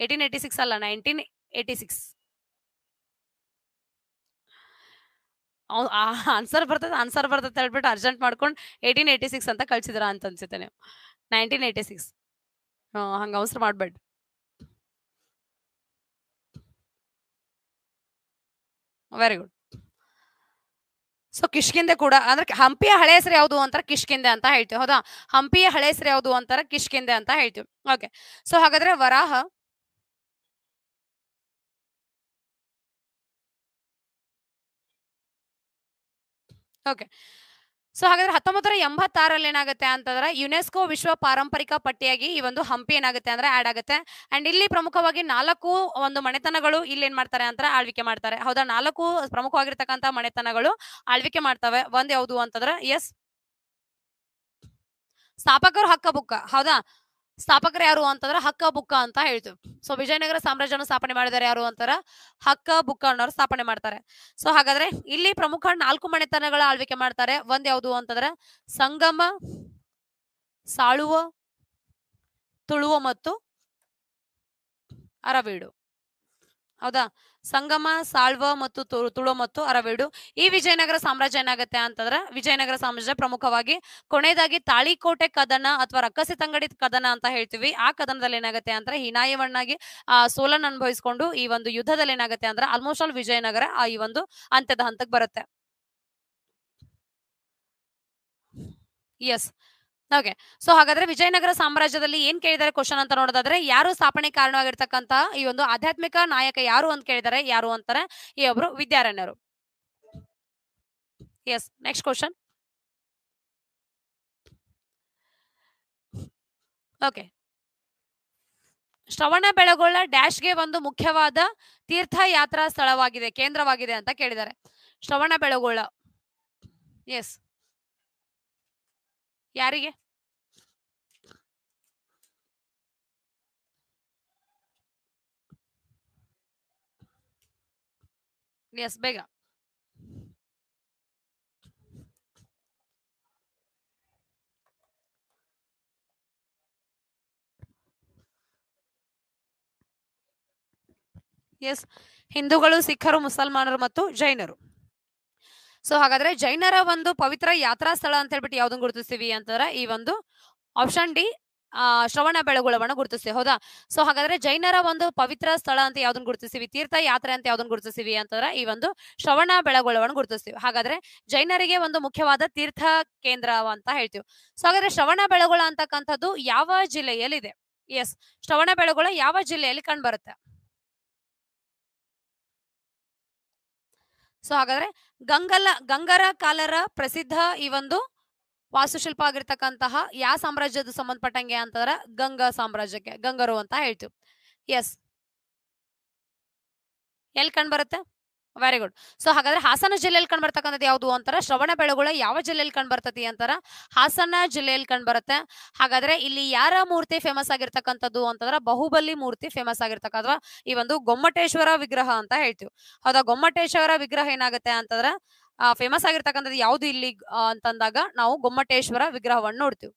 eighteen eighty six ಅಲ್ಲ ನೈನ್ಟೀನ್ ಏಯ್ಟಿ ಸಿಕ್ಸ್ ಆನ್ಸರ್ ಬರ್ತದೆ ಆನ್ಸರ್ ಬರ್ತದೆ ಹೇಳ್ಬಿಟ್ಟು ಅರ್ಜೆಂಟ್ ಮಾಡ್ಕೊಂಡು ಏಯ್ಟೀನ್ ಏಯ್ಟಿ ಸಿಕ್ಸ್ ಅಂತ ಕಳ್ಸಿದ್ರ ಅಂತ ಅನ್ಸುತ್ತೆ ನೀವು ನೈನ್ಟೀನ್ ಏಯ್ಟಿ ಸಿಕ್ಸ್ ಹಂಗೆ ಅವಸರ ಮಾಡಬೇಡಿ ವೆರಿ ಗುಡ್ ಸೊ ಕಿಷ್ಕಿಂದೆ ಕೂಡ ಅಂದ್ರೆ ಹಂಪಿಯ ಹಳೆ ಹೆಸರು ಯಾವುದು ಅಂತಾರ ಕಿಷ್ಕಿಂದೆ ಅಂತ ಹೇಳ್ತೀವಿ ಹೌದಾ ಹಂಪಿಯ ಹಳೆ ಹೆಸರು ಯಾವುದು ಅಂತಾರ ಕಿಷ್ಕಿಂದೆ ಅಂತ ಹೇಳ್ತೀವಿ ಓಕೆ ಸೊ ಹಾಗಾದ್ರೆ ವರಾಹ ಓಕೆ ಸೊ ಹಾಗಾದ್ರೆ ಹತ್ತೊಂಬತ್ತರ ಎಂಬತ್ತಾರಲ್ಲಿ ಏನಾಗುತ್ತೆ ಅಂತಂದ್ರೆ ಯುನೆಸ್ಕೋ ವಿಶ್ವ ಪಾರಂಪರಿಕ ಪಟ್ಟಿಯಾಗಿ ಈ ಒಂದು ಹಂಪಿ ಏನಾಗುತ್ತೆ ಅಂದ್ರೆ ಆಡ್ ಆಗುತ್ತೆ ಅಂಡ್ ಇಲ್ಲಿ ಪ್ರಮುಖವಾಗಿ ನಾಲ್ಕು ಒಂದು ಮನೆತನಗಳು ಇಲ್ಲಿ ಏನ್ ಮಾಡ್ತಾರೆ ಅಂತ ಆಳ್ವಿಕೆ ಮಾಡ್ತಾರೆ ಹೌದಾ ನಾಲ್ಕು ಪ್ರಮುಖವಾಗಿರ್ತಕ್ಕಂತ ಮನೆತನಗಳು ಆಳ್ವಿಕೆ ಮಾಡ್ತವೆ ಒಂದ್ ಯಾವ್ದು ಅಂತಂದ್ರೆ ಎಸ್ ಸ್ಥಾಪಕರು ಹಕ್ಕ ಬುಕ್ಕ ಹೌದಾ ಸ್ಥಾಪಕರು ಯಾರು ಅಂತಂದ್ರೆ ಹಕ್ಕ ಬುಕ್ಕ ಅಂತ ಹೇಳ್ತೀವಿ ಸೊ ವಿಜಯನಗರ ಸಾಮ್ರಾಜ್ಯವನ್ನು ಸ್ಥಾಪನೆ ಮಾಡಿದಾರೆ ಯಾರು ಅಂತಾರ ಹಕ್ಕ ಬುಕ್ಕ ಅನ್ನೋರು ಸ್ಥಾಪನೆ ಮಾಡ್ತಾರೆ ಸೊ ಹಾಗಾದ್ರೆ ಇಲ್ಲಿ ಪ್ರಮುಖ ನಾಲ್ಕು ಮನೆತನಗಳ ಆಳ್ವಿಕೆ ಮಾಡ್ತಾರೆ ಒಂದ್ ಯಾವುದು ಅಂತಂದ್ರೆ ಸಂಗಮ ಸಾಳುವ ತುಳುವ ಮತ್ತು ಅರವೀಡು ಹೌದಾ ಸಂಗಮ ಸಾಳ್ವ ಮತ್ತು ತುಳು ಮತ್ತು ಅರವೇಡು ಈ ವಿಜಯನಗರ ಸಾಮ್ರಾಜ್ಯ ಏನಾಗುತ್ತೆ ಅಂತಂದ್ರೆ ವಿಜಯನಗರ ಸಾಮ್ರಾಜ್ಯ ಪ್ರಮುಖವಾಗಿ ಕೊನೆಯದಾಗಿ ತಾಳಿಕೋಟೆ ಕದನ ಅಥವಾ ತಂಗಡಿ ಕದನ ಅಂತ ಹೇಳ್ತೀವಿ ಆ ಕದನದಲ್ಲಿ ಏನಾಗುತ್ತೆ ಅಂದ್ರೆ ಹಿನಾಯವಣ್ಣಾಗಿ ಆ ಸೋಲನ್ ಅನುಭವಿಸಿಕೊಂಡು ಈ ಒಂದು ಯುದ್ಧದಲ್ಲಿ ಏನಾಗುತ್ತೆ ಅಂದ್ರೆ ಆಲ್ಮೋಸ್ಟ್ ಆಲ್ ವಿಜಯನಗರ ಆ ಈ ಒಂದು ಅಂತ್ಯದ ಹಂತಕ್ಕೆ ಬರುತ್ತೆ ಎಸ್ ಓಕೆ ಸೊ ಹಾಗಾದ್ರೆ ವಿಜಯನಗರ ಸಾಮ್ರಾಜ್ಯದಲ್ಲಿ ಏನ್ ಕೇಳಿದ್ದಾರೆ ಕ್ವಶನ್ ಅಂತ ನೋಡೋದಾದ್ರೆ ಯಾರು ಸ್ಥಾಪನೆ ಕಾರಣವಾಗಿರ್ತಕ್ಕಂತಹ ಈ ಒಂದು ಆಧ್ಯಾತ್ಮಿಕ ನಾಯಕ ಯಾರು ಅಂತ ಕೇಳಿದ್ದಾರೆ ಯಾರು ಅಂತಾರೆ ಈ ಒಬ್ರು ವಿದ್ಯಾರಣ್ಯರು yes next question okay Shravana Belagola ಡ್ಯಾಶ್ಗೆ ಒಂದು ಮುಖ್ಯವಾದ ತೀರ್ಥಯಾತ್ರಾ ಸ್ಥಳವಾಗಿದೆ ಕೇಂದ್ರವಾಗಿದೆ ಅಂತ ಕೇಳಿದ್ದಾರೆ ಶ್ರವಣ ಬೆಳಗೊಳ್ಳ ಎಸ್ ಯಾರಿಗೆ ಎಸ್ ಬೇಗ ಎಸ್ ಹಿಂದೂಗಳು ಸಿಖ್ಖರು ಮುಸಲ್ಮಾನರು ಮತ್ತು ಜೈನರು ಸೊ ಹಾಗಾದ್ರೆ ಜೈನರ ಒಂದು ಪವಿತ್ರ ಯಾತ್ರಾ ಸ್ಥಳ ಅಂತ ಹೇಳ್ಬಿಟ್ಟು ಯಾವ್ದನ್ನು ಗುರುತಿಸ್ತೀವಿ ಅಂತಂದ್ರೆ ಈ ಒಂದು ಆಪ್ಷನ್ ಡಿ ಆ ಶ್ರವಣ ಬೆಳಗುಳವನ್ನು ಗುರುತಿಸ್ತೀವಿ ಹೌದಾ ಸೊ ಹಾಗಾದ್ರೆ ಜೈನರ ಒಂದು ಪವಿತ್ರ ಸ್ಥಳ ಅಂತ ಯಾವ್ದನ್ನ ಗುರುತಿಸಿವಿ ತೀರ್ಥ ಯಾತ್ರೆ ಅಂತ ಯಾವ್ದನ್ನ ಗುರುತಿಸಿವಿ ಅಂತಂದ್ರೆ ಈ ಒಂದು ಶ್ರವಣ ಬೆಳಗೊಳವನ್ನು ಗುರುತಿಸ್ತೀವಿ ಹಾಗಾದ್ರೆ ಜೈನರಿಗೆ ಒಂದು ಮುಖ್ಯವಾದ ತೀರ್ಥ ಕೇಂದ್ರ ಅಂತ ಹೇಳ್ತೀವಿ ಸೊ ಹಾಗಾದ್ರೆ ಶ್ರವಣ ಬೆಳಗೊಳ ಅಂತಕ್ಕಂಥದ್ದು ಯಾವ ಜಿಲ್ಲೆಯಲ್ಲಿ ಇದೆ ಎಸ್ ಶ್ರವಣ ಬೆಳಗೊಳ ಯಾವ ಜಿಲ್ಲೆಯಲ್ಲಿ ಕಂಡು ಬರುತ್ತೆ ಸೊ ಹಾಗಾದ್ರೆ ಗಂಗಲ ಗಂಗರ ಕಾಲರ ಪ್ರಸಿದ್ಧ ಈ ಒಂದು ವಾಸ್ತುಶಿಲ್ಪ ಆಗಿರ್ತಕ್ಕಂತಹ ಯಾವ ಸಾಮ್ರಾಜ್ಯದ ಸಂಬಂಧಪಟ್ಟಂಗೆ ಅಂತಂದ್ರ ಗಂಗಾ ಸಾಮ್ರಾಜ್ಯಕ್ಕೆ ಗಂಗರು ಅಂತ ಹೇಳ್ತೀವಿ ಎಸ್ ಎಲ್ಲಿ ಕಂಡು ಬರುತ್ತೆ ವೆರಿ ಗುಡ್ ಸೊ ಹಾಗಾದ್ರೆ ಹಾಸನ ಜಿಲ್ಲೆಯಲ್ಲಿ ಕಂಡು ಬರ್ತಕ್ಕಂಥದ್ದು ಯಾವುದು ಅಂತಾರ ಶ್ರವಣ ಬೆಳಗುಳ ಯಾವ ಜಿಲ್ಲೆಯಲ್ಲಿ ಕಂಡು ಬರ್ತತಿ ಅಂತಾರ ಹಾಸನ ಜಿಲ್ಲೆಯಲ್ಲಿ ಕಂಡು ಬರುತ್ತೆ ಹಾಗಾದ್ರೆ ಇಲ್ಲಿ ಯಾರ ಮೂರ್ತಿ ಫೇಮಸ್ ಆಗಿರ್ತಕ್ಕಂಥದ್ದು ಅಂತಂದ್ರ ಬಹುಬಲಿ ಮೂರ್ತಿ ಫೇಮಸ್ ಆಗಿರ್ತಕ್ಕಂಥ ಈ ಒಂದು ಗೊಮ್ಮಟೇಶ್ವರ ವಿಗ್ರಹ ಅಂತ ಹೇಳ್ತೀವಿ ಹೌದಾ ಗೊಮ್ಮಟೇಶ್ವರ ವಿಗ್ರಹ ಏನಾಗುತ್ತೆ ಅಂತಂದ್ರ ಫೇಮಸ್ ಆಗಿರ್ತಕ್ಕಂಥದ್ದು ಯಾವ್ದು ಇಲ್ಲಿ ಅಂತಂದಾಗ ನಾವು ಗೊಮ್ಮಟೇಶ್ವರ ವಿಗ್ರಹವನ್ನು ನೋಡ್ತೀವಿ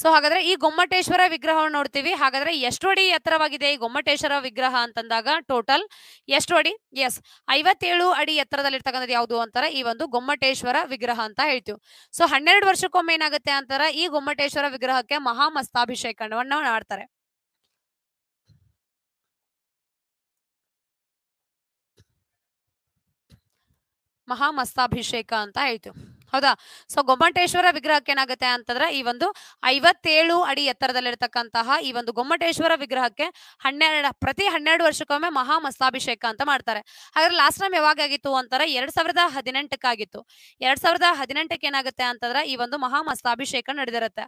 ಸೊ ಹಾಗಾದ್ರೆ ಈ ಗೊಮ್ಮಟೇಶ್ವರ ವಿಗ್ರಹವನ್ನು ನೋಡ್ತೀವಿ ಹಾಗಾದ್ರೆ ಎಷ್ಟು ಅಡಿ ಎತ್ತರವಾಗಿದೆ ಈ ಗೊಮ್ಮಟೇಶ್ವರ ವಿಗ್ರಹ ಅಂತಂದಾಗ ಟೋಟಲ್ ಎಷ್ಟು ಅಡಿ ಎಸ್ ಐವತ್ತೇಳು ಅಡಿ ಎತ್ತರದಲ್ಲಿರ್ತಕ್ಕಂಥದ್ದು ಯಾವುದು ಅಂತಾರೆ ಈ ಒಂದು ಗೊಮ್ಮಟೇಶ್ವರ ವಿಗ್ರಹ ಅಂತ ಹೇಳ್ತೀವಿ ಸೊ ಹನ್ನೆರಡು ವರ್ಷಕ್ಕೊಮ್ಮೆ ಏನಾಗುತ್ತೆ ಅಂತಾರೆ ಈ ಗೊಮ್ಮಟೇಶ್ವರ ವಿಗ್ರಹಕ್ಕೆ ಮಹಾಮಸ್ತಾಭಿಷೇಕವನ್ನು ಮಾಡ್ತಾರೆ ಮಹಾಮಸ್ತಾಭಿಷೇಕ ಅಂತ ಆಯಿತು ಹೌದಾ ಸೊ ಗೊಮ್ಮಟೇಶ್ವರ ವಿಗ್ರಹಕ್ಕೆ ಏನಾಗುತ್ತೆ ಅಂತಂದ್ರೆ ಈ ಒಂದು ಐವತ್ತೇಳು ಅಡಿ ಎತ್ತರದಲ್ಲಿರ್ತಕ್ಕಂತಹ ಈ ಒಂದು ಗೊಮ್ಮಟೇಶ್ವರ ವಿಗ್ರಹಕ್ಕೆ ಹನ್ನೆರಡು ಪ್ರತಿ ಹನ್ನೆರಡು ವರ್ಷಕ್ಕೊಮ್ಮೆ ಮಹಾ ಮಸ್ತಾಭಿಷೇಕ ಅಂತ ಮಾಡ್ತಾರೆ ಹಾಗಾದ್ರೆ ಲಾಸ್ಟ್ ಟೈಮ್ ಯಾವಾಗ ಆಗಿತ್ತು ಅಂತಾರೆ ಎರಡ್ ಸಾವಿರದ ಹದಿನೆಂಟಕ್ಕಾಗಿತ್ತು ಎರಡ್ ಸಾವಿರದ ಹದಿನೆಂಟಕ್ಕೆ ಏನಾಗುತ್ತೆ ಅಂತಂದ್ರೆ ಈ ಒಂದು ಮಹಾ ಮಸ್ತಾಭಿಷೇಕ ನಡೆದಿರುತ್ತೆ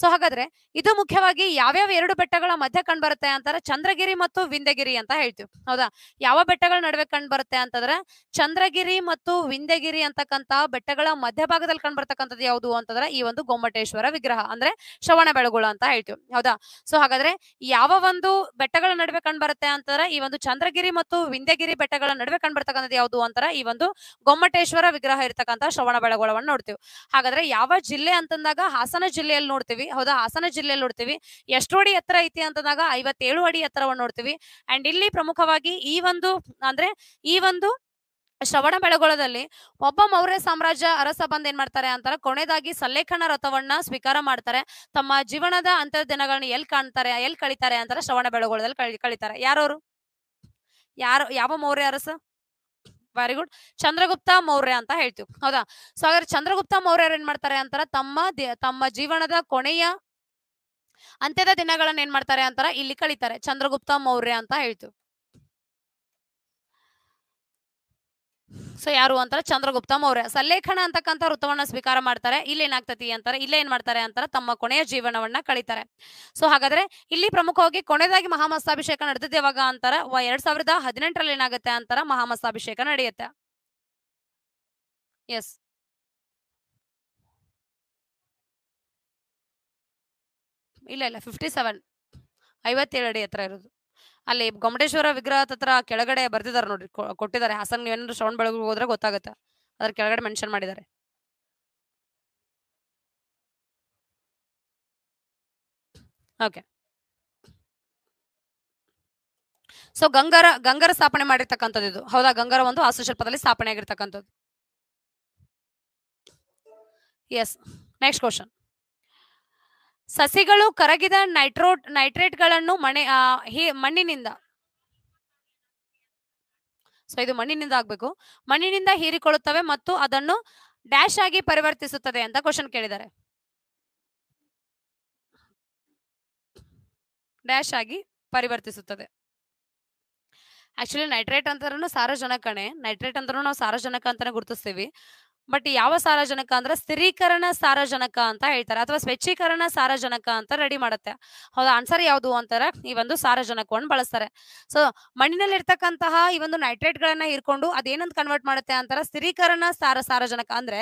ಸೊ ಹಾಗಾದ್ರೆ ಇದು ಮುಖ್ಯವಾಗಿ ಯಾವ್ಯಾವ ಎರಡು ಬೆಟ್ಟಗಳ ಮಧ್ಯೆ ಕಂಡು ಬರುತ್ತೆ ಅಂತಾರೆ ಚಂದ್ರಗಿರಿ ಮತ್ತು ವಿಂದಗಿರಿ ಅಂತ ಹೇಳ್ತೀವಿ ಹೌದಾ ಯಾವ ಬೆಟ್ಟಗಳ ನಡುವೆ ಕಂಡು ಬರುತ್ತೆ ಅಂತಂದ್ರೆ ಚಂದ್ರಗಿರಿ ಮತ್ತು ವಿಂದಗಿರಿ ಅಂತಕ್ಕಂತಹ ಬೆಟ್ಟಗಳ ಮಧ್ಯ ಭಾಗದಲ್ಲಿ ಕಂಡು ಬರ್ತಕ್ಕಂಥದ್ದು ಯಾವುದು ಅಂತಂದ್ರೆ ಈ ಒಂದು ಗೊಮ್ಮಟೇಶ್ವರ ವಿಗ್ರಹ ಅಂದ್ರೆ ಶ್ರವಣ ಬೆಳಗುಳ ಅಂತ ಹೇಳ್ತೀವಿ ಹೌದಾ ಸೊ ಹಾಗಾದ್ರೆ ಯಾವ ಒಂದು ಬೆಟ್ಟಗಳ ನಡುವೆ ಕಂಡು ಬರುತ್ತೆ ಅಂತಂದ್ರೆ ಈ ಒಂದು ಚಂದ್ರಗಿರಿ ಮತ್ತು ವಿಂದ್ಯಗಿರಿ ಬೆಟ್ಟಗಳ ನಡುವೆ ಕಂಡು ಬರ್ತಕ್ಕಂಥದ್ದು ಯಾವುದು ಅಂತರ ಈ ಒಂದು ಗೊಮ್ಮಟೇಶ್ವರ ವಿಗ್ರಹ ಇರತಕ್ಕಂತ ಶ್ರವಣ ಬೆಳಗೊಳವನ್ನು ನೋಡ್ತೀವಿ ಹಾಗಾದ್ರೆ ಯಾವ ಜಿಲ್ಲೆ ಅಂತಂದಾಗ ಹಾಸನ ಜಿಲ್ಲೆಯಲ್ಲಿ ನೋಡ್ತೀವಿ ಹೌದಾ ಹಾಸನ ಜಿಲ್ಲೆಯಲ್ಲಿ ನೋಡ್ತೀವಿ ಎಷ್ಟು ಅಡಿ ಎತ್ತರ ಐತಿ ಅಂತಂದಾಗ ಐವತ್ತೇಳು ಅಡಿ ಎತ್ತರವನ್ನು ನೋಡ್ತೀವಿ ಅಂಡ್ ಇಲ್ಲಿ ಪ್ರಮುಖವಾಗಿ ಈ ಒಂದು ಅಂದ್ರೆ ಈ ಒಂದು ಶ್ರವಣ ಬೆಳಗೊಳದಲ್ಲಿ ಒಬ್ಬ ಮೌರ್ಯ ಸಾಮ್ರಾಜ್ಯ ಅರಸ ಬಂದ್ ಏನ್ ಮಾಡ್ತಾರೆ ಅಂತಾರೆ ಕೊನೆದಾಗಿ ಸಲ್ಲೇಖನ ರಥವನ್ನ ಸ್ವೀಕಾರ ಮಾಡ್ತಾರೆ ತಮ್ಮ ಜೀವನದ ಅಂತ್ಯದ ದಿನಗಳನ್ನ ಎಲ್ ಕಾಣ್ತಾರೆ ಎಲ್ ಕಳಿತಾರೆ ಅಂತಾರೆ ಶ್ರವಣ ಬೆಳಗೊಳದಲ್ಲಿ ಕಳಿ ಕಳಿತಾರೆ ಯಾರವರು ಯಾರು ಯಾವ ಮೌರ್ಯ ಅರಸ ವೆರಿ ಗುಡ್ ಚಂದ್ರಗುಪ್ತ ಮೌರ್ಯ ಅಂತ ಹೇಳ್ತೀವಿ ಹೌದಾ ಸೊ ಹಾಗಾದ್ರೆ ಚಂದ್ರಗುಪ್ತ ಮೌರ್ಯರು ಏನ್ ಮಾಡ್ತಾರೆ ಅಂತಾರ ತಮ್ಮ ತಮ್ಮ ಜೀವನದ ಕೊನೆಯ ಅಂತ್ಯದ ದಿನಗಳನ್ನ ಏನ್ ಮಾಡ್ತಾರೆ ಅಂತಾರ ಇಲ್ಲಿ ಕಳಿತಾರೆ ಚಂದ್ರಗುಪ್ತ ಮೌರ್ಯ ಅಂತ ಹೇಳ್ತೀವಿ ಸೊ ಯಾರು ಅಂತಾರೆ ಚಂದ್ರಗುಪ್ತ ಮೌರ್ಯ ಸಲ್ಲೇಖನ ಅಂತಕ್ಕಂಥ ವೃತ್ತವನ್ನ ಸ್ವೀಕಾರ ಮಾಡ್ತಾರೆ ಇಲ್ಲಿ ಏನಾಗ್ತತಿ ಅಂತಾರೆ ಇಲ್ಲೇ ಏನ್ ಮಾಡ್ತಾರೆ ಅಂತಾರೆ ತಮ್ಮ ಕೊನೆಯ ಜೀವನವನ್ನ ಕಳೀತಾರೆ ಸೊ ಹಾಗಾದ್ರೆ ಇಲ್ಲಿ ಪ್ರಮುಖವಾಗಿ ಕೊನೆಯದಾಗಿ ಮಹಾಮಸ್ತಾಭಿಷೇಕ ನಡೆದಿದೆ ಯಾವಾಗ ಅಂತಾರೆ ಎರಡ್ ಸಾವಿರದ ಹದಿನೆಂಟರಲ್ಲಿ ಏನಾಗುತ್ತೆ ಅಂತಾರ ಮಹಾಮಸ್ತಾಭಿಷೇಕ ನಡೆಯುತ್ತೆ ಎಸ್ ಇಲ್ಲ ಇಲ್ಲ ಫಿಫ್ಟಿ ಸೆವೆನ್ ಐವತ್ತೇಳು ಅಡಿ ಹತ್ರ ಇರೋದು ಅಲ್ಲಿ ಗೊಮಟೇಶ್ವರ ವಿಗ್ರಹದ ತತ್ರ ಕೆಳಗಡೆ ಬರ್ತಿದ್ದಾರೆ ನೋಡ್ರಿ ಕೊಟ್ಟಿದ್ದಾರೆ ಹಾಸನ್ ಏನಾದ್ರು ಶ್ರವಣ ಬೆಳಗ್ಗೆ ಹೋದ್ರೆ ಗೊತ್ತಾಗುತ್ತೆ ಅದ್ರ ಕೆಳಗಡೆ ಮೆನ್ಷನ್ ಮಾಡಿದ್ದಾರೆ ಓಕೆ ಸೊ ಗಂಗರ ಗಂಗರ ಸ್ಥಾಪನೆ ಮಾಡಿರ್ತಕ್ಕಂಥದ್ದು ಇದು ಹೌದಾ ಗಂಗರ ಒಂದು ವಾಸ್ತುಶಿಲ್ಪದಲ್ಲಿ ಸ್ಥಾಪನೆ ಆಗಿರ್ತಕ್ಕಂಥದ್ದು ಎಸ್ ನೆಕ್ಸ್ಟ್ ಕ್ವಶನ್ ಸಸಿಗಳು ಕರಗಿದ ನೈಟ್ರೋ ನೈಟ್ರೇಟ್ಗಳನ್ನು ಮಣೆ ಮಣ್ಣಿನಿಂದ ಸೊ ಇದು ಮಣ್ಣಿನಿಂದ ಆಗ್ಬೇಕು ಮಣ್ಣಿನಿಂದ ಹೀರಿಕೊಳ್ಳುತ್ತವೆ ಮತ್ತು ಅದನ್ನು ಡ್ಯಾಶ್ ಆಗಿ ಪರಿವರ್ತಿಸುತ್ತದೆ ಅಂತ ಕ್ವಶನ್ ಕೇಳಿದ್ದಾರೆ ಡ್ಯಾಶ್ ಆಗಿ ಪರಿವರ್ತಿಸುತ್ತದೆ ಆಕ್ಚುಲಿ ನೈಟ್ರೇಟ್ ಅಂತ ಸಾರಜನಕಣೆ ನೈಟ್ರೇಟ್ ಅಂದ್ರೂ ನಾವು ಸಾರಜನಕ ಅಂತಾನೆ ಗುರುತಿಸ್ತೀವಿ ಬಟ್ ಯಾವ ಸಾರಜನಕ ಅಂದ್ರೆ ಸ್ಥಿರೀಕರಣ ಸಾರಜನಕ ಅಂತ ಹೇಳ್ತಾರೆ ಅಥವಾ ಸ್ವಚ್ಛೀಕರಣ ಸಾರಜನಕ ಅಂತ ರೆಡಿ ಮಾಡುತ್ತೆ ಹೌದಾ ಆನ್ಸರ್ ಯಾವುದು ಅಂತಾರೆ ಈ ಒಂದು ಸಾರಜನಕವನ್ನು ಬಳಸ್ತಾರೆ ಸೊ ಮಣ್ಣಿನಲ್ಲಿರ್ತಕ್ಕಂತಹ ಈ ಒಂದು ನೈಟ್ರೇಟ್ ಗಳನ್ನ ಹೀರ್ಕೊಂಡು ಅದೇನಂತ ಕನ್ವರ್ಟ್ ಮಾಡುತ್ತೆ ಅಂತಾರೆ ಸ್ಥಿರೀಕರಣ ಸಾರ ಸಾರಜನಕ ಅಂದ್ರೆ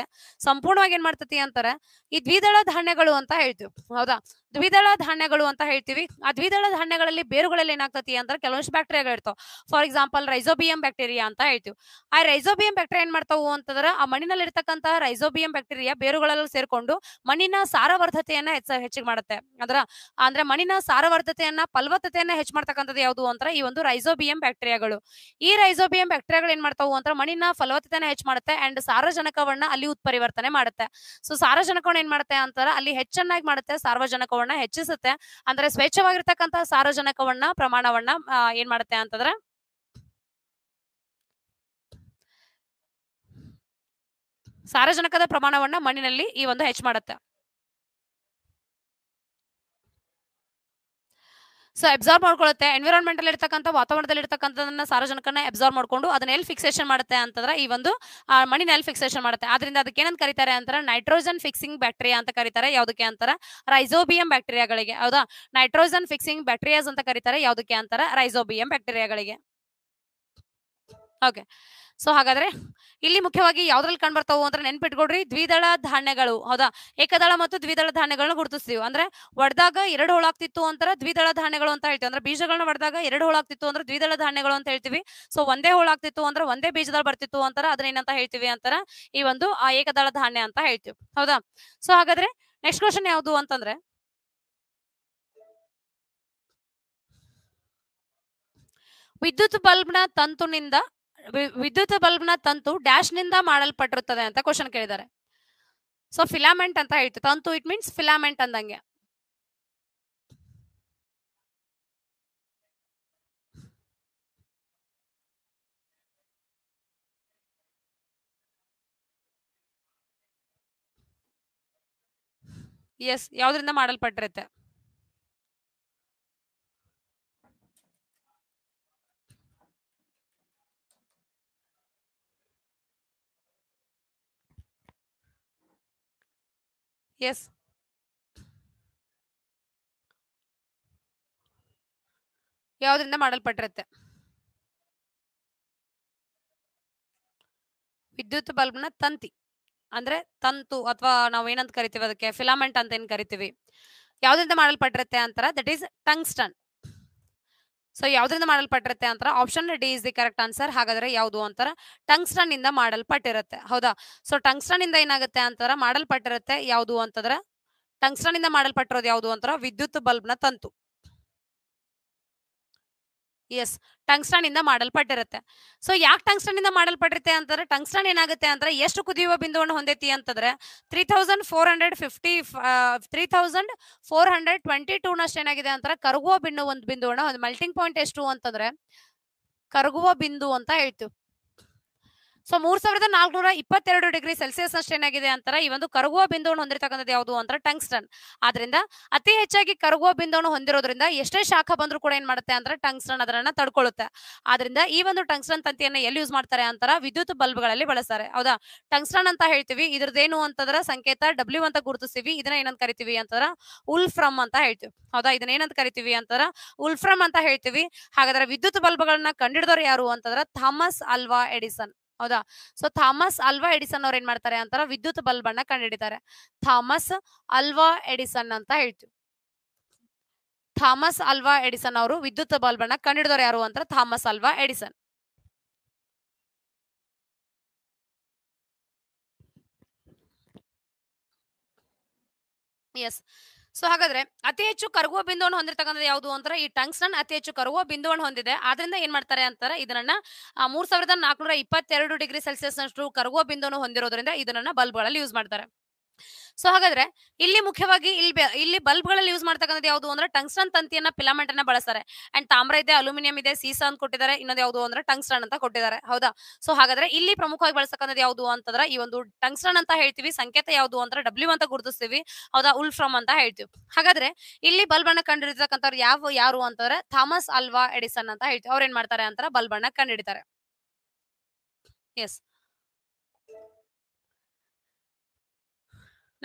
ಸಂಪೂರ್ಣವಾಗಿ ಏನ್ ಮಾಡ್ತತಿ ಅಂತಾರೆ ಈ ದ್ವಿದಳ ಧಾನ್ಯಗಳು ಅಂತ ಹೇಳ್ತೀವಿ ಹೌದಾ ದ್ವಿದಳ ಧಾನ್ಯಗಳು ಅಂತ ಹೇಳ್ತೀವಿ ಆ ದ್ವಿದಳ ಧಾನ್ಯಗಳಲ್ಲಿ ಬೇರುಗಳಲ್ಲಿ ಏನಾಗ್ತತಿ ಅಂದ್ರೆ ಕೆಲವೊಂದು ಬ್ಯಾಕ್ಟೀರಿಯಾಗಳು ಇರ್ತಾವ ಫಾರ್ ಎಕ್ಸಾಂಪಲ್ ರೈಸೋಬಿಯಂ ಬ್ಯಾಕ್ಟೀರಿಯಾ ಅಂತ ಹೇಳ್ತೀವಿ ಆ ರೈಸೋಬಿಯಂ ಬ್ಯಾಕ್ಟೀರಿಯಾ ಏನ್ ಮಾಡ್ತಾವು ಅಂತಂದ್ರೆ ಆ ಮಣ್ಣಿನಲ್ಲಿ ಇರ್ತಕ್ಕಂತಹ ರೈಸೋಬಿಯಂ ಬ್ಯಾಕ್ಟೀರಿಯಾ ಬೇರುಗಳಲ್ಲಿ ಸೇರ್ಕೊಂಡು ಮಣ್ಣಿನ ಸಾರವರ್ಧತೆಯನ್ನ ಹೆಚ್ಚ ಹೆಚ್ಚಿಗೆ ಮಾಡುತ್ತೆ ಅಂದ್ರ ಅಂದ್ರೆ ಮಣ್ಣಿನ ಸಾರವರ್ಧತೆಯನ್ನ ಫಲವತ್ತತೆಯನ್ನ ಹೆಚ್ಚ ಮಾಡ್ತಕ್ಕಂಥದ್ದು ಯಾವುದು ಅಂತ ಈ ಒಂದು ರೈಸೋಬಿಯಂ ಬ್ಯಾಕ್ಟೀರಿಯಾಗಳು ಈ ರೈಸೋಬಿಯಂ ಬ್ಯಾಕ್ಟೀರಿಯಾಗಳು ಏನ್ ಮಾಡ್ತಾವು ಅಂತ ಮಣ್ಣಿನ ಫಲವತ್ತತೆಯನ್ನ ಹೆಚ್ಚು ಮಾಡುತ್ತೆ ಅಂಡ್ ಸಾರಜನಕವನ್ನ ಅಲ್ಲಿ ಉತ್ಪರಿವರ್ತನೆ ಮಾಡುತ್ತೆ ಸೊ ಸಾರಜನಕವನ್ನ ಏನ್ ಮಾಡುತ್ತೆ ಅಂತಾರ ಅಲ್ಲಿ ಹೆಚ್ಚನ್ನಾಗಿ ಮಾಡುತ್ತೆ ಸಾರ್ವಜನಕವನ್ನ ಪ್ರಮಾಣವನ್ನ ಹೆಚ್ಚಿಸುತ್ತೆ ಅಂದ್ರೆ ಸ್ವೇಚ್ಛವಾಗಿರ್ತಕ್ಕಂತಹ ಸಾರ್ವಜನಿಕವನ್ನ ಪ್ರಮಾಣವನ್ನ ಏನ್ ಮಾಡುತ್ತೆ ಅಂತಂದ್ರೆ ಸಾರಜನಕದ ಪ್ರಮಾಣವನ್ನ ಮಣ್ಣಿನಲ್ಲಿ ಈ ಒಂದು ಹೆಚ್ಚು ಮಾಡುತ್ತೆ ಸೊ ಅಬ್ಸಾರ್ಬ್ ಮಾಡ್ಕೊಳ್ಳುತ್ತೆ ಅಲ್ಲಿ ಇರ್ತಕ್ಕಂಥ ವಾತಾವರಣದಲ್ಲಿ ಇರ್ತಕ್ಕಂಥದನ್ನ ಸಾರ್ವಜನಿಕನ ಅಬ್ಸಾರ್ಬ್ ಮಾಡಿಕೊಂಡು ಅದನ್ನ ಎಲ್ಲಿ ಫಿಕ್ಸೇಷನ್ ಮಾಡುತ್ತೆ ಅಂತಂದ್ರೆ ಈ ಒಂದು ಮಣ್ಣಿನ ಎಲ್ಲಿ ಫಿಕ್ಸೇಷನ್ ಮಾಡುತ್ತೆ ಆದ್ರಿಂದ ಅದಕ್ಕೆ ಏನಂತ ಕರೀತಾರೆ ಅಂತಾರೆ ನೈಟ್ರೋಜನ್ ಫಿಕ್ಸಿಂಗ್ ಬ್ಯಾಕ್ಟೀರಿಯಾ ಅಂತ ಕರೀತಾರೆ ಯಾವುದಕ್ಕೆ ಅಂತಾರೆ ರೈಸೋಬಿಯಂ ಬ್ಯಾಕ್ಟೀರಿಯಾಗಳಿಗೆ ಹೌದಾ ನೈಟ್ರೋಜನ್ ಫಿಕ್ಸಿಂಗ್ ಬ್ಯಾಕ್ಟೀರಿಯಾಸ್ ಅಂತ ಕರೀತಾರೆ ಯಾವುದಕ್ಕೆ ಅಂತಾರೆ ರೈಸೋಬಿಯಂ ಬ್ಯಾಕ್ಟೀರಿಯಾಗಳಿಗೆ ಓಕೆ ಸೊ ಹಾಗಾದ್ರೆ ಇಲ್ಲಿ ಮುಖ್ಯವಾಗಿ ಯಾವ್ದ್ರಲ್ಲಿ ಕಂಡು ಬರ್ತಾವು ಅಂದ್ರೆ ನೆನ್ಪಿಟ್ಕೊಡ್ರಿ ದ್ವಿದಳ ಧಾನ್ಯಗಳು ಹೌದಾ ಏಕದಳ ಮತ್ತು ದ್ವಿದಳ ಧಾನ್ಯಗಳನ್ನ ಗುರುತಿಸ್ತೀವಿ ಅಂದ್ರೆ ಒಡ್ದಾಗ ಎರಡು ಹೋಳಾಗ್ತಿತ್ತು ಅಂತಾರೆ ದ್ವಿದಳ ಧಾನ್ಯಗಳು ಅಂತ ಹೇಳ್ತೀವಿ ಅಂದ್ರೆ ಬೀಜಗಳನ್ನ ಒಡ್ದಾಗ ಎರಡು ಹೋಳಾಗ್ತಿತ್ತು ಅಂದ್ರೆ ದ್ವಿದಳ ಧಾನ್ಯಗಳು ಅಂತ ಹೇಳ್ತೀವಿ ಸೊ ಒಂದೇ ಹೋಳಾಗ್ತಿತ್ತು ಅಂದ್ರೆ ಒಂದೇ ಬೀಜದಲ್ಲಿ ಬರ್ತಿತ್ತು ಅಂತಾರೆ ಅದನ್ನ ಏನಂತ ಹೇಳ್ತೀವಿ ಅಂತಾರ ಈ ಒಂದು ಆ ಏಕದಳ ಧಾನ್ಯ ಅಂತ ಹೇಳ್ತೀವಿ ಹೌದಾ ಸೊ ಹಾಗಾದ್ರೆ ನೆಕ್ಸ್ಟ್ ಕ್ವಶನ್ ಯಾವುದು ಅಂತಂದ್ರೆ ವಿದ್ಯುತ್ ನ ತಂತುನಿಂದ ವಿದ್ಯುತ್ ಬಲ್ಬ್ನ ತಂತು ಡ್ಯಾಶ್ ನಿಂದ ಮಾಡಲ್ಪಟ್ಟಿರುತ್ತದೆ ಅಂತ ಕ್ವಶನ್ ಕೇಳಿದ್ದಾರೆ ಸೊ ಫಿಲಾಮೆಂಟ್ ಅಂತ ಹೇಳ್ತು ತಂತು ಇಟ್ ಮೀನ್ಸ್ ಫಿಲಾಮೆಂಟ್ ಅಂದಂಗೆ ಎಸ್ ಯಾವ್ದ್ರಿಂದ ಮಾಡಲ್ಪಟ್ಟಿರುತ್ತೆ Yes. ಯಾವುದರಿಂದ ಮಾಡಲ್ಪಟ್ಟಿರುತ್ತೆ ವಿದ್ಯುತ್ ಬಲ್ಬ್ನ ತಂತಿ ಅಂದ್ರೆ ತಂತು ಅಥವಾ ನಾವು ಏನಂತ ಕರಿತೀವಿ ಅದಕ್ಕೆ ಫಿಲಾಮೆಂಟ್ ಅಂತ ಏನ್ ಕರಿತೀವಿ ಯಾವ್ದ್ರಿಂದ ಮಾಡಲ್ಪಟ್ಟಿರುತ್ತೆ ಅಂತಾರ ದಟ್ ಈಸ್ ಟಂಗ್ಸ್ಟನ್ ಸೊ ಯಾವ್ದ್ರಿಂದ ಮಾಡಲ್ಪಟ್ಟಿರುತ್ತೆ ಅಂತಾರ option D is the correct answer ಹಾಗಾದ್ರೆ ಯಾವುದು ಅಂತಾರ ಟಂಗ್ಸ್ಟನ್ ಇಂದ ಮಾಡಲ್ಪಟ್ಟಿರುತ್ತೆ ಹೌದಾ ಸೊ ಟಂಗ್ಸ್ಟನ್ ಇಂದ ಏನಾಗುತ್ತೆ ಅಂತಾರ ಮಾಡಲ್ಪಟ್ಟಿರುತ್ತೆ ಯಾವುದು ಅಂತಂದ್ರೆ ಟಂಗ್ಸ್ಟನ್ ಇಂದ ಮಾಡಲ್ಪಟ್ಟಿರೋದು ಯಾವುದು ಅಂತಾರ ವಿದ್ಯುತ್ ಬಲ್ಬ್ನ ತಂತು ಎಸ್ ಟಂಗ್ಸ್ಟನ್ ಇಂದ ಮಾಡಲ್ಪಟ್ಟಿರುತ್ತೆ ಸೊ ಯಾಕೆ ಟಂಗ್ಸ್ಟನ್ ಇಂದ ಮಾಡಲ್ಪಟ್ಟಿರುತ್ತೆ ಅಂತಂದ್ರೆ ಟಂಗ್ಸ್ಟನ್ ಏನಾಗುತ್ತೆ ಅಂದ್ರೆ ಎಷ್ಟು ಕುದಿಯುವ ಬಿಂದುವನ್ನು ಹೊಂದೈತಿ ಅಂತಂದ್ರೆ three thousand four hundred fifty three thousand four hundred twenty two ನಷ್ಟು ಏನಾಗಿದೆ ಅಂತ ಕರಗುವ ಬಿಂದು ಒಂದು ಬಿಂದುವನ್ನು ಒಂದು ಮಲ್ಟಿಂಗ್ ಪಾಯಿಂಟ್ ಎಷ್ಟು ಅಂತಂದ್ರೆ ಕರಗುವ ಬಿಂದು ಅಂತ ಹೇಳ್ತೀವಿ ಸೊ ಮೂರ್ ಸಾವಿರದ ನಾಲ್ಕನೂರ ಇಪ್ಪತ್ತೆರಡು ಡಿಗ್ರಿ ಸೆಲ್ಸಿಯಸ್ ಅಷ್ಟು ಏನಾಗಿದೆ ಅಂತಾರೆ ಈ ಒಂದು ಕರಗುವ ಬಿಂದುವನ್ನು ಹೊಂದಿರತಕ್ಕಂಥದ್ದು ಯಾವುದು ಅಂದ್ರೆ ಟಂಗ್ಸ್ಟನ್ ಆದ್ರಿಂದ ಅತಿ ಹೆಚ್ಚಾಗಿ ಕರಗುವ ಬಿಂದುವನ್ನು ಹೊಂದಿರೋದ್ರಿಂದ ಎಷ್ಟೇ ಶಾಖ ಬಂದ್ರು ಕೂಡ ಏನ್ ಮಾಡುತ್ತೆ ಅಂದ್ರೆ ಟಂಗ್ಸ್ಟನ್ ಅದನ್ನ ತಡ್ಕೊಳ್ಳುತ್ತೆ ಆದ್ರಿಂದ ಈ ಒಂದು ಟಂಗ್ಸ್ಟನ್ ತಂತಿಯನ್ನ ಎಲ್ಲಿ ಯೂಸ್ ಮಾಡ್ತಾರೆ ಅಂತಾರ ವಿದ್ಯುತ್ ಬಲ್ಬ್ಗಳಲ್ಲಿ ಬಳಸ್ತಾರೆ ಹೌದಾ ಟಂಗ್ಸ್ಟನ್ ಅಂತ ಹೇಳ್ತೀವಿ ಇದ್ರದ್ದೇನು ಅಂತಂದ್ರ ಸಂಕೇತ ಡಬ್ಲ್ಯೂ ಅಂತ ಗುರುತಿಸ್ತೀವಿ ಇದನ್ನ ಏನಂತ ಕರಿತೀವಿ ಅಂತಾರ ಉಲ್ಫ್ರಮ್ ಅಂತ ಹೇಳ್ತೀವಿ ಹೌದಾ ಇದನ್ನ ಏನಂತ ಕರಿತೀವಿ ಅಂತಾರ ಉಲ್ಫ್ರಮ್ ಅಂತ ಹೇಳ್ತೀವಿ ಹಾಗಾದ್ರೆ ವಿದ್ಯುತ್ ಬಲ್ಬ್ಗಳನ್ನ ಕಂಡಿಡಿದವ್ರು ಯಾರು ಅಂತಂದ್ರ ಥಾಮಸ್ ಅಲ್ವಾ ಎಡಿಸನ್ ಹೌದಾ ಸೊ ಥಾಮಸ್ ಅಲ್ವಾ ಎಡಿಸನ್ ಅವ್ರು ಏನ್ ಮಾಡ್ತಾರೆ ಅಂತಾರ ವಿದ್ಯುತ್ ಬಲ್ಬ್ ಅನ್ನ ಕಂಡುಹಿಡಿತಾರೆ ಥಾಮಸ್ ಅಲ್ವಾ ಎಡಿಸನ್ ಅಂತ ಹೇಳ್ತೀವಿ ಥಾಮಸ್ ಅಲ್ವಾ ಎಡಿಸನ್ ಅವರು ವಿದ್ಯುತ್ ಬಲ್ಬ್ ಅನ್ನ ಕಂಡುಹಿಡಿದವ್ರು ಯಾರು ಅಂತ ಥಾಮಸ್ ಅಲ್ವಾ ಎಡಿಸನ್ ಎಸ್ ಸೊ ಹಾಗಾದ್ರೆ ಅತಿ ಹೆಚ್ಚು ಕರಗುವ ಬಿಂದುವನ್ನು ಹೊಂದಿರತಕ್ಕಂಥದ್ದು ಯಾವುದು ಅಂತಾರೆ ಈ ಟಂಗ್ಸ್ಟನ್ ಅತಿ ಹೆಚ್ಚು ಕರಗುವ ಬಿಂದುವನ್ನು ಹೊಂದಿದೆ ಆದ್ರಿಂದ ಏನ್ ಮಾಡ್ತಾರೆ ಅಂತಾರೆ ಇದನ್ನ ಮೂರ್ ಸಾವಿರದ ನಾಲ್ಕುನೂರ ಇಪ್ಪತ್ತೆರಡು ಡಿಗ್ರಿ ಸೆಲ್ಸಿಯಸ್ ನಷ್ಟು ಕರಗುವ ಬಿಂದುವನ್ನು ಹೊಂದಿರೋದ್ರಿಂದ ಇದನ್ನ ಬಲ್ಬ್ಗಳಲ್ಲಿ ಯೂಸ್ ಮಾಡ್ತಾರೆ ಸೊ ಹಾಗಾದ್ರೆ ಇಲ್ಲಿ ಮುಖ್ಯವಾಗಿ ಇಲ್ಲಿ ಇಲ್ಲಿ ಬಲ್ಬ್ ಯೂಸ್ ಮಾಡ್ತಕ್ಕಂಥದ್ದು ಯಾವುದು ಅಂದ್ರೆ ಟಂಗ್ಸ್ಟನ್ ತಂತಿಯನ್ನ ಪಿಲಮೆಂಟ್ ಅನ್ನ ಬಳಸ್ತಾರೆ ಅಂಡ್ ತಾಮ್ರ ಇದೆ ಅಲ್ಯೂಮಿನಿಯಂ ಇದೆ ಸೀಸಾ ಅಂತ ಕೊಟ್ಟಿದ್ದಾರೆ ಇನ್ನೊಂದು ಯಾವುದು ಅಂದ್ರೆ ಟಂಗ್ಸ್ಟನ್ ಅಂತ ಕೊಟ್ಟಿದ್ದಾರೆ ಹೌದಾ ಸೊ ಹಾಗಾದ್ರೆ ಇಲ್ಲಿ ಪ್ರಮುಖವಾಗಿ ಬಳಸ್ತಕ್ಕಂಥದ್ದು ಯಾವುದು ಅಂತಂದ್ರೆ ಈ ಒಂದು ಟಂಗ್ಸ್ಟನ್ ಅಂತ ಹೇಳ್ತೀವಿ ಸಂಕೇತ ಯಾವುದು ಅಂದ್ರೆ ಡಬ್ಲ್ಯೂ ಅಂತ ಗುರುತಿಸ್ತೀವಿ ಹೌದಾ ಉಲ್ ಫ್ರಮ್ ಅಂತ ಹೇಳ್ತೀವಿ ಹಾಗಾದ್ರೆ ಇಲ್ಲಿ ಬಲ್ಬ್ ಅನ್ನ ಕಂಡುಹಿಡಿತಕ್ಕಂಥವ್ರು ಯಾವ ಯಾರು ಅಂತಂದ್ರೆ ಥಾಮಸ್ ಅಲ್ವಾ ಎಡಿಸನ್ ಅಂತ ಹೇಳ್ತೀವಿ ಅವ್ರ ಏನ್ ಮಾಡ್ತಾರೆ ಅಂತ ಬಲ್ಬ್ ಅನ್ನ ಕಂಡುಹಿಡಿತಾರೆ ಎಸ್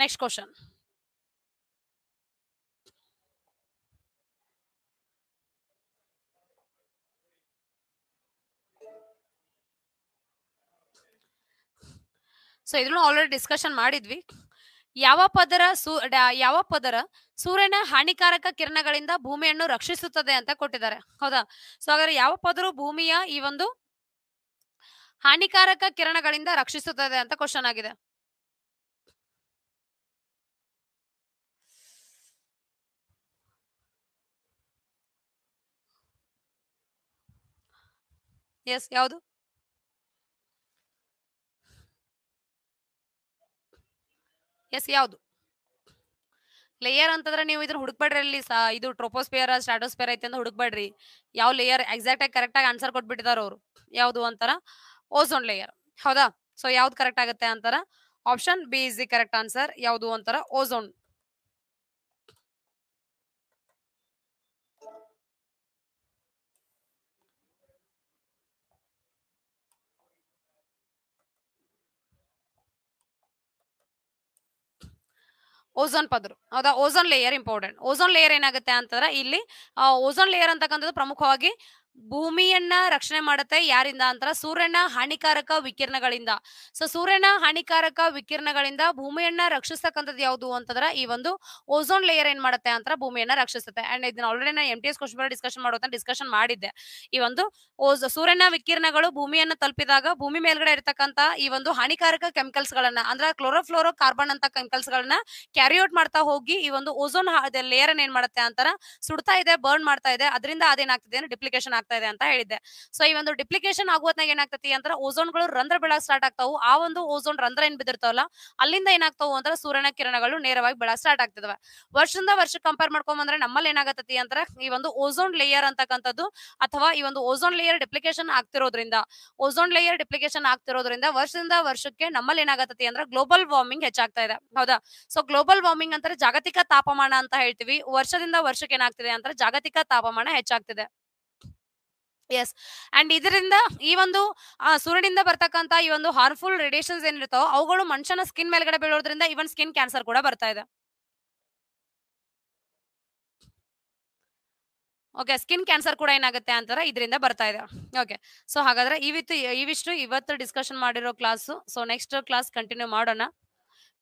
ನೆಕ್ಸ್ಟ್ ಕ್ವಶನ್ ಸೊ ಇದನ್ನು ಆಲ್ರೆಡಿ ಡಿಸ್ಕಷನ್ ಮಾಡಿದ್ವಿ ಯಾವ ಪದರ ಸೂ ಯಾವ ಪದರ ಸೂರ್ಯನ ಹಾನಿಕಾರಕ ಕಿರಣಗಳಿಂದ ಭೂಮಿಯನ್ನು ರಕ್ಷಿಸುತ್ತದೆ ಅಂತ ಕೊಟ್ಟಿದ್ದಾರೆ ಹೌದಾ ಸೊ ಹಾಗಾದ್ರೆ ಯಾವ ಪದರು ಭೂಮಿಯ ಈ ಒಂದು ಹಾನಿಕಾರಕ ಕಿರಣಗಳಿಂದ ರಕ್ಷಿಸುತ್ತದೆ ಅಂತ ಕ್ವಶನ್ ಆಗಿದೆ ಎಸ್ ಯಾವುದು ಎಸ್ ಯಾವುದು ಲೇಯರ್ ಅಂತಂದ್ರೆ ನೀವು ಇದ್ರ ಹುಡುಕ್ಬೇಡ್ರಿ ಅಲ್ಲಿ ಇದು ಟ್ರೋಪೋಸ್ಪಿಯರ್ ಸ್ಟ್ಯಾಟೋಸ್ಪಿಯರ್ ಐತೆ ಅಂತ ಹುಡುಕ್ಬೇಡ್ರಿ ಯಾವ ಲೇಯರ್ ಎಕ್ಸಾಕ್ಟ್ ಆಗಿ ಕರೆಕ್ಟ್ ಆಗಿ ಆನ್ಸರ್ ಕೊಟ್ಬಿಟ್ಟಿದಾರ ಅವರು ಯಾವುದು ಅಂತಾರ ಓಝೋನ್ ಲೇಯರ್ ಹೌದಾ ಸೊ ಯಾವ್ದು ಕರೆಕ್ಟ್ ಆಗುತ್ತೆ ಅಂತಾರ option B is the correct answer ಯಾವುದು ಅಂತಾರ ಓಝೋನ್ ಓಝೋನ್ ಪದರು ಹೌದಾ ozone layer important ozone layer ಏನಾಗುತ್ತೆ ಅಂತಂದ್ರೆ ಇಲ್ಲಿ ಓಝೋನ್ ಲೇಯರ್ ಅಂತಕ್ಕಂಥದ್ದು ಪ್ರಮುಖವಾಗಿ ಭೂಮಿಯನ್ನ ರಕ್ಷಣೆ ಮಾಡುತ್ತೆ ಯಾರಿಂದ ಅಂತ ಸೂರ್ಯನ ಹಾನಿಕಾರಕ ವಿಕಿರಣಗಳಿಂದ ಸೊ ಸೂರ್ಯನ ಹಾನಿಕಾರಕ ವಿಕಿರಣಗಳಿಂದ ಭೂಮಿಯನ್ನ ರಕ್ಷಿಸ್ತಕ್ಕಂಥದ್ದು ಯಾವುದು ಅಂತಂದ್ರೆ ಈ ಒಂದು ಓಝೋನ್ ಲೇಯರ್ ಏನ್ ಮಾಡುತ್ತೆ ಅಂತ ಭೂಮಿಯನ್ನ ರಕ್ಷಿಸುತ್ತೆ ಅಂಡ್ ಇದನ್ನ ಆಲ್ರೆಡಿ ನಾನು M T S question discussion ಮಾಡುವಂತ ಡಿಸ್ಕಶನ್ ಮಾಡಿದ್ದೆ ಈ ಒಂದು ಓಝೋ ಸೂರ್ಯನ ವಿಕಿರಣಗಳು ಭೂಮಿಯನ್ನ ತಲುಪಿದಾಗ ಭೂಮಿ ಮೇಲ್ಗಡೆ ಇರತಕ್ಕಂತ ಈ ಒಂದು ಹಾನಿಕಾರಕ ಕೆಮಿಕಲ್ಸ್ ಗಳನ್ನ ಅಂದ್ರೆ ಕ್ಲೋರೋಫ್ಲೋರೋ ಕಾರ್ಬನ್ ಅಂತ ಕೆಮಿಕಲ್ಸ್ ಗಳನ್ನ ಕ್ಯಾರಿ ಔಟ್ ಮಾಡ್ತಾ ಹೋಗಿ ಈ ಒಂದು ಓಝೋನ್ ಲೇಯರ್ ಏನ್ ಮಾಡುತ್ತೆ ಅಂತರ ಸುಡ್ತಾ ಇದೆ ಬರ್ನ್ ಮಾಡ್ತಾ ಇದೆ ಅದರಿಂದ ಅದೇನಾಗ್ತಿದೆ ಡಿಪ್ಲಿಕೇಶನ್ ಆಗ್ತಾ ಇದೆ ಅಂತ ಹೇಳಿದ್ದೆ ಸೊ ಈ ಒಂದು ಡಿಪ್ಲಿಕೇಶನ್ ಆಗುವತ್ನಾಗ ಏನಾಗ್ತತಿ ಅಂದ್ರೆ ಓಝೋನ್ ಗಳು ರಂಧ್ರ ಬೆಳಕ್ ಸ್ಟಾರ್ಟ್ ಆಗ್ತಾವ ಆ ಒಂದು ಓಝೋನ್ ರಂಧ್ರ ಏನ್ ಬಿದ್ದಿರ್ತಾವಲ್ಲ ಅಲ್ಲಿಂದ ಏನಾಗ್ತಾವ ಅಂದ್ರೆ ಸೂರ್ಯನ ಕಿರಣಗಳು ನೇರವಾಗಿ ಬೆಳಕ್ ಸ್ಟಾರ್ಟ್ ಆಗ್ತದವ ವರ್ಷದಿಂದ ವರ್ಷ ಕಂಪೇರ್ ಮಾಡ್ಕೊಂಬಂದ್ರೆ ನಮ್ಮಲ್ಲಿ ಏನಾಗತ್ತತಿ ಅಂದ್ರೆ ಈ ಒಂದು ಓಝೋನ್ ಲೇಯರ್ ಅಂತಕ್ಕಂಥದ್ದು ಅಥವಾ ಈ ಒಂದು ಓಝೋನ್ ಲೇಯರ್ ಡಿಪ್ಲಿಕೇಶನ್ ಆಗ್ತಿರೋದ್ರಿಂದ ಓಝೋನ್ ಲೇಯರ್ ಡಿಪ್ಲಿಕೇಶನ್ ಆಗ್ತಿರೋದ್ರಿಂದ ವರ್ಷದಿಂದ ವರ್ಷಕ್ಕೆ ನಮ್ಮಲ್ಲಿ ಏನಾಗತ್ತತಿ ಅಂದ್ರೆ ಗ್ಲೋಬಲ್ ವಾರ್ಮಿಂಗ್ ಹೆಚ್ಚಾಗ್ತಾ ಇದೆ ಹೌದಾ ಸೊ ಗ್ಲೋಬಲ್ ವಾರ್ಮಿಂಗ್ ಅಂದ್ರೆ ಜಾಗತಿಕ ತಾಪಮಾನ ಅಂತ ಹೇಳ್ತೀವಿ ವರ್ಷದಿಂದ ವರ್ಷಕ್ಕೆ ಏನಾಗ್ತಿದೆ ಅಂದ್ರೆ ಜಾಗತಿಕ ತಾಪಮಾನ ಹೆಚ್ಚಾಗ್ತಿದೆ ಎಸ್ ಅಂಡ್ ಇದರಿಂದ ಈ ಒಂದು ಸೂರ್ಯನಿಂದ ಬರ್ತಕ್ಕಂತ ಈ ಒಂದು ಹಾರ್ಮ್ಫುಲ್ ರೇಡಿಯೇಷನ್ಸ್ ಏನಿರ್ತಾವ ಅವುಗಳು ಮನುಷ್ಯನ ಸ್ಕಿನ್ ಮೇಲ್ಗಡೆ ಬೀಳೋದ್ರಿಂದ ಇವನ್ ಸ್ಕಿನ್ ಕ್ಯಾನ್ಸರ್ ಕೂಡ ಬರ್ತಾ ಇದೆ ಓಕೆ ಸ್ಕಿನ್ ಕ್ಯಾನ್ಸರ್ ಕೂಡ ಏನಾಗುತ್ತೆ ಅಂತಾರೆ ಇದರಿಂದ ಬರ್ತಾ ಇದೆ ಓಕೆ ಸೊ ಹಾಗಾದ್ರೆ ಇವಿತ್ತು ಇವಿಷ್ಟು ಇವತ್ತು ಡಿಸ್ಕಷನ್ ಮಾಡಿರೋ class so next class continue ಮಾಡೋಣ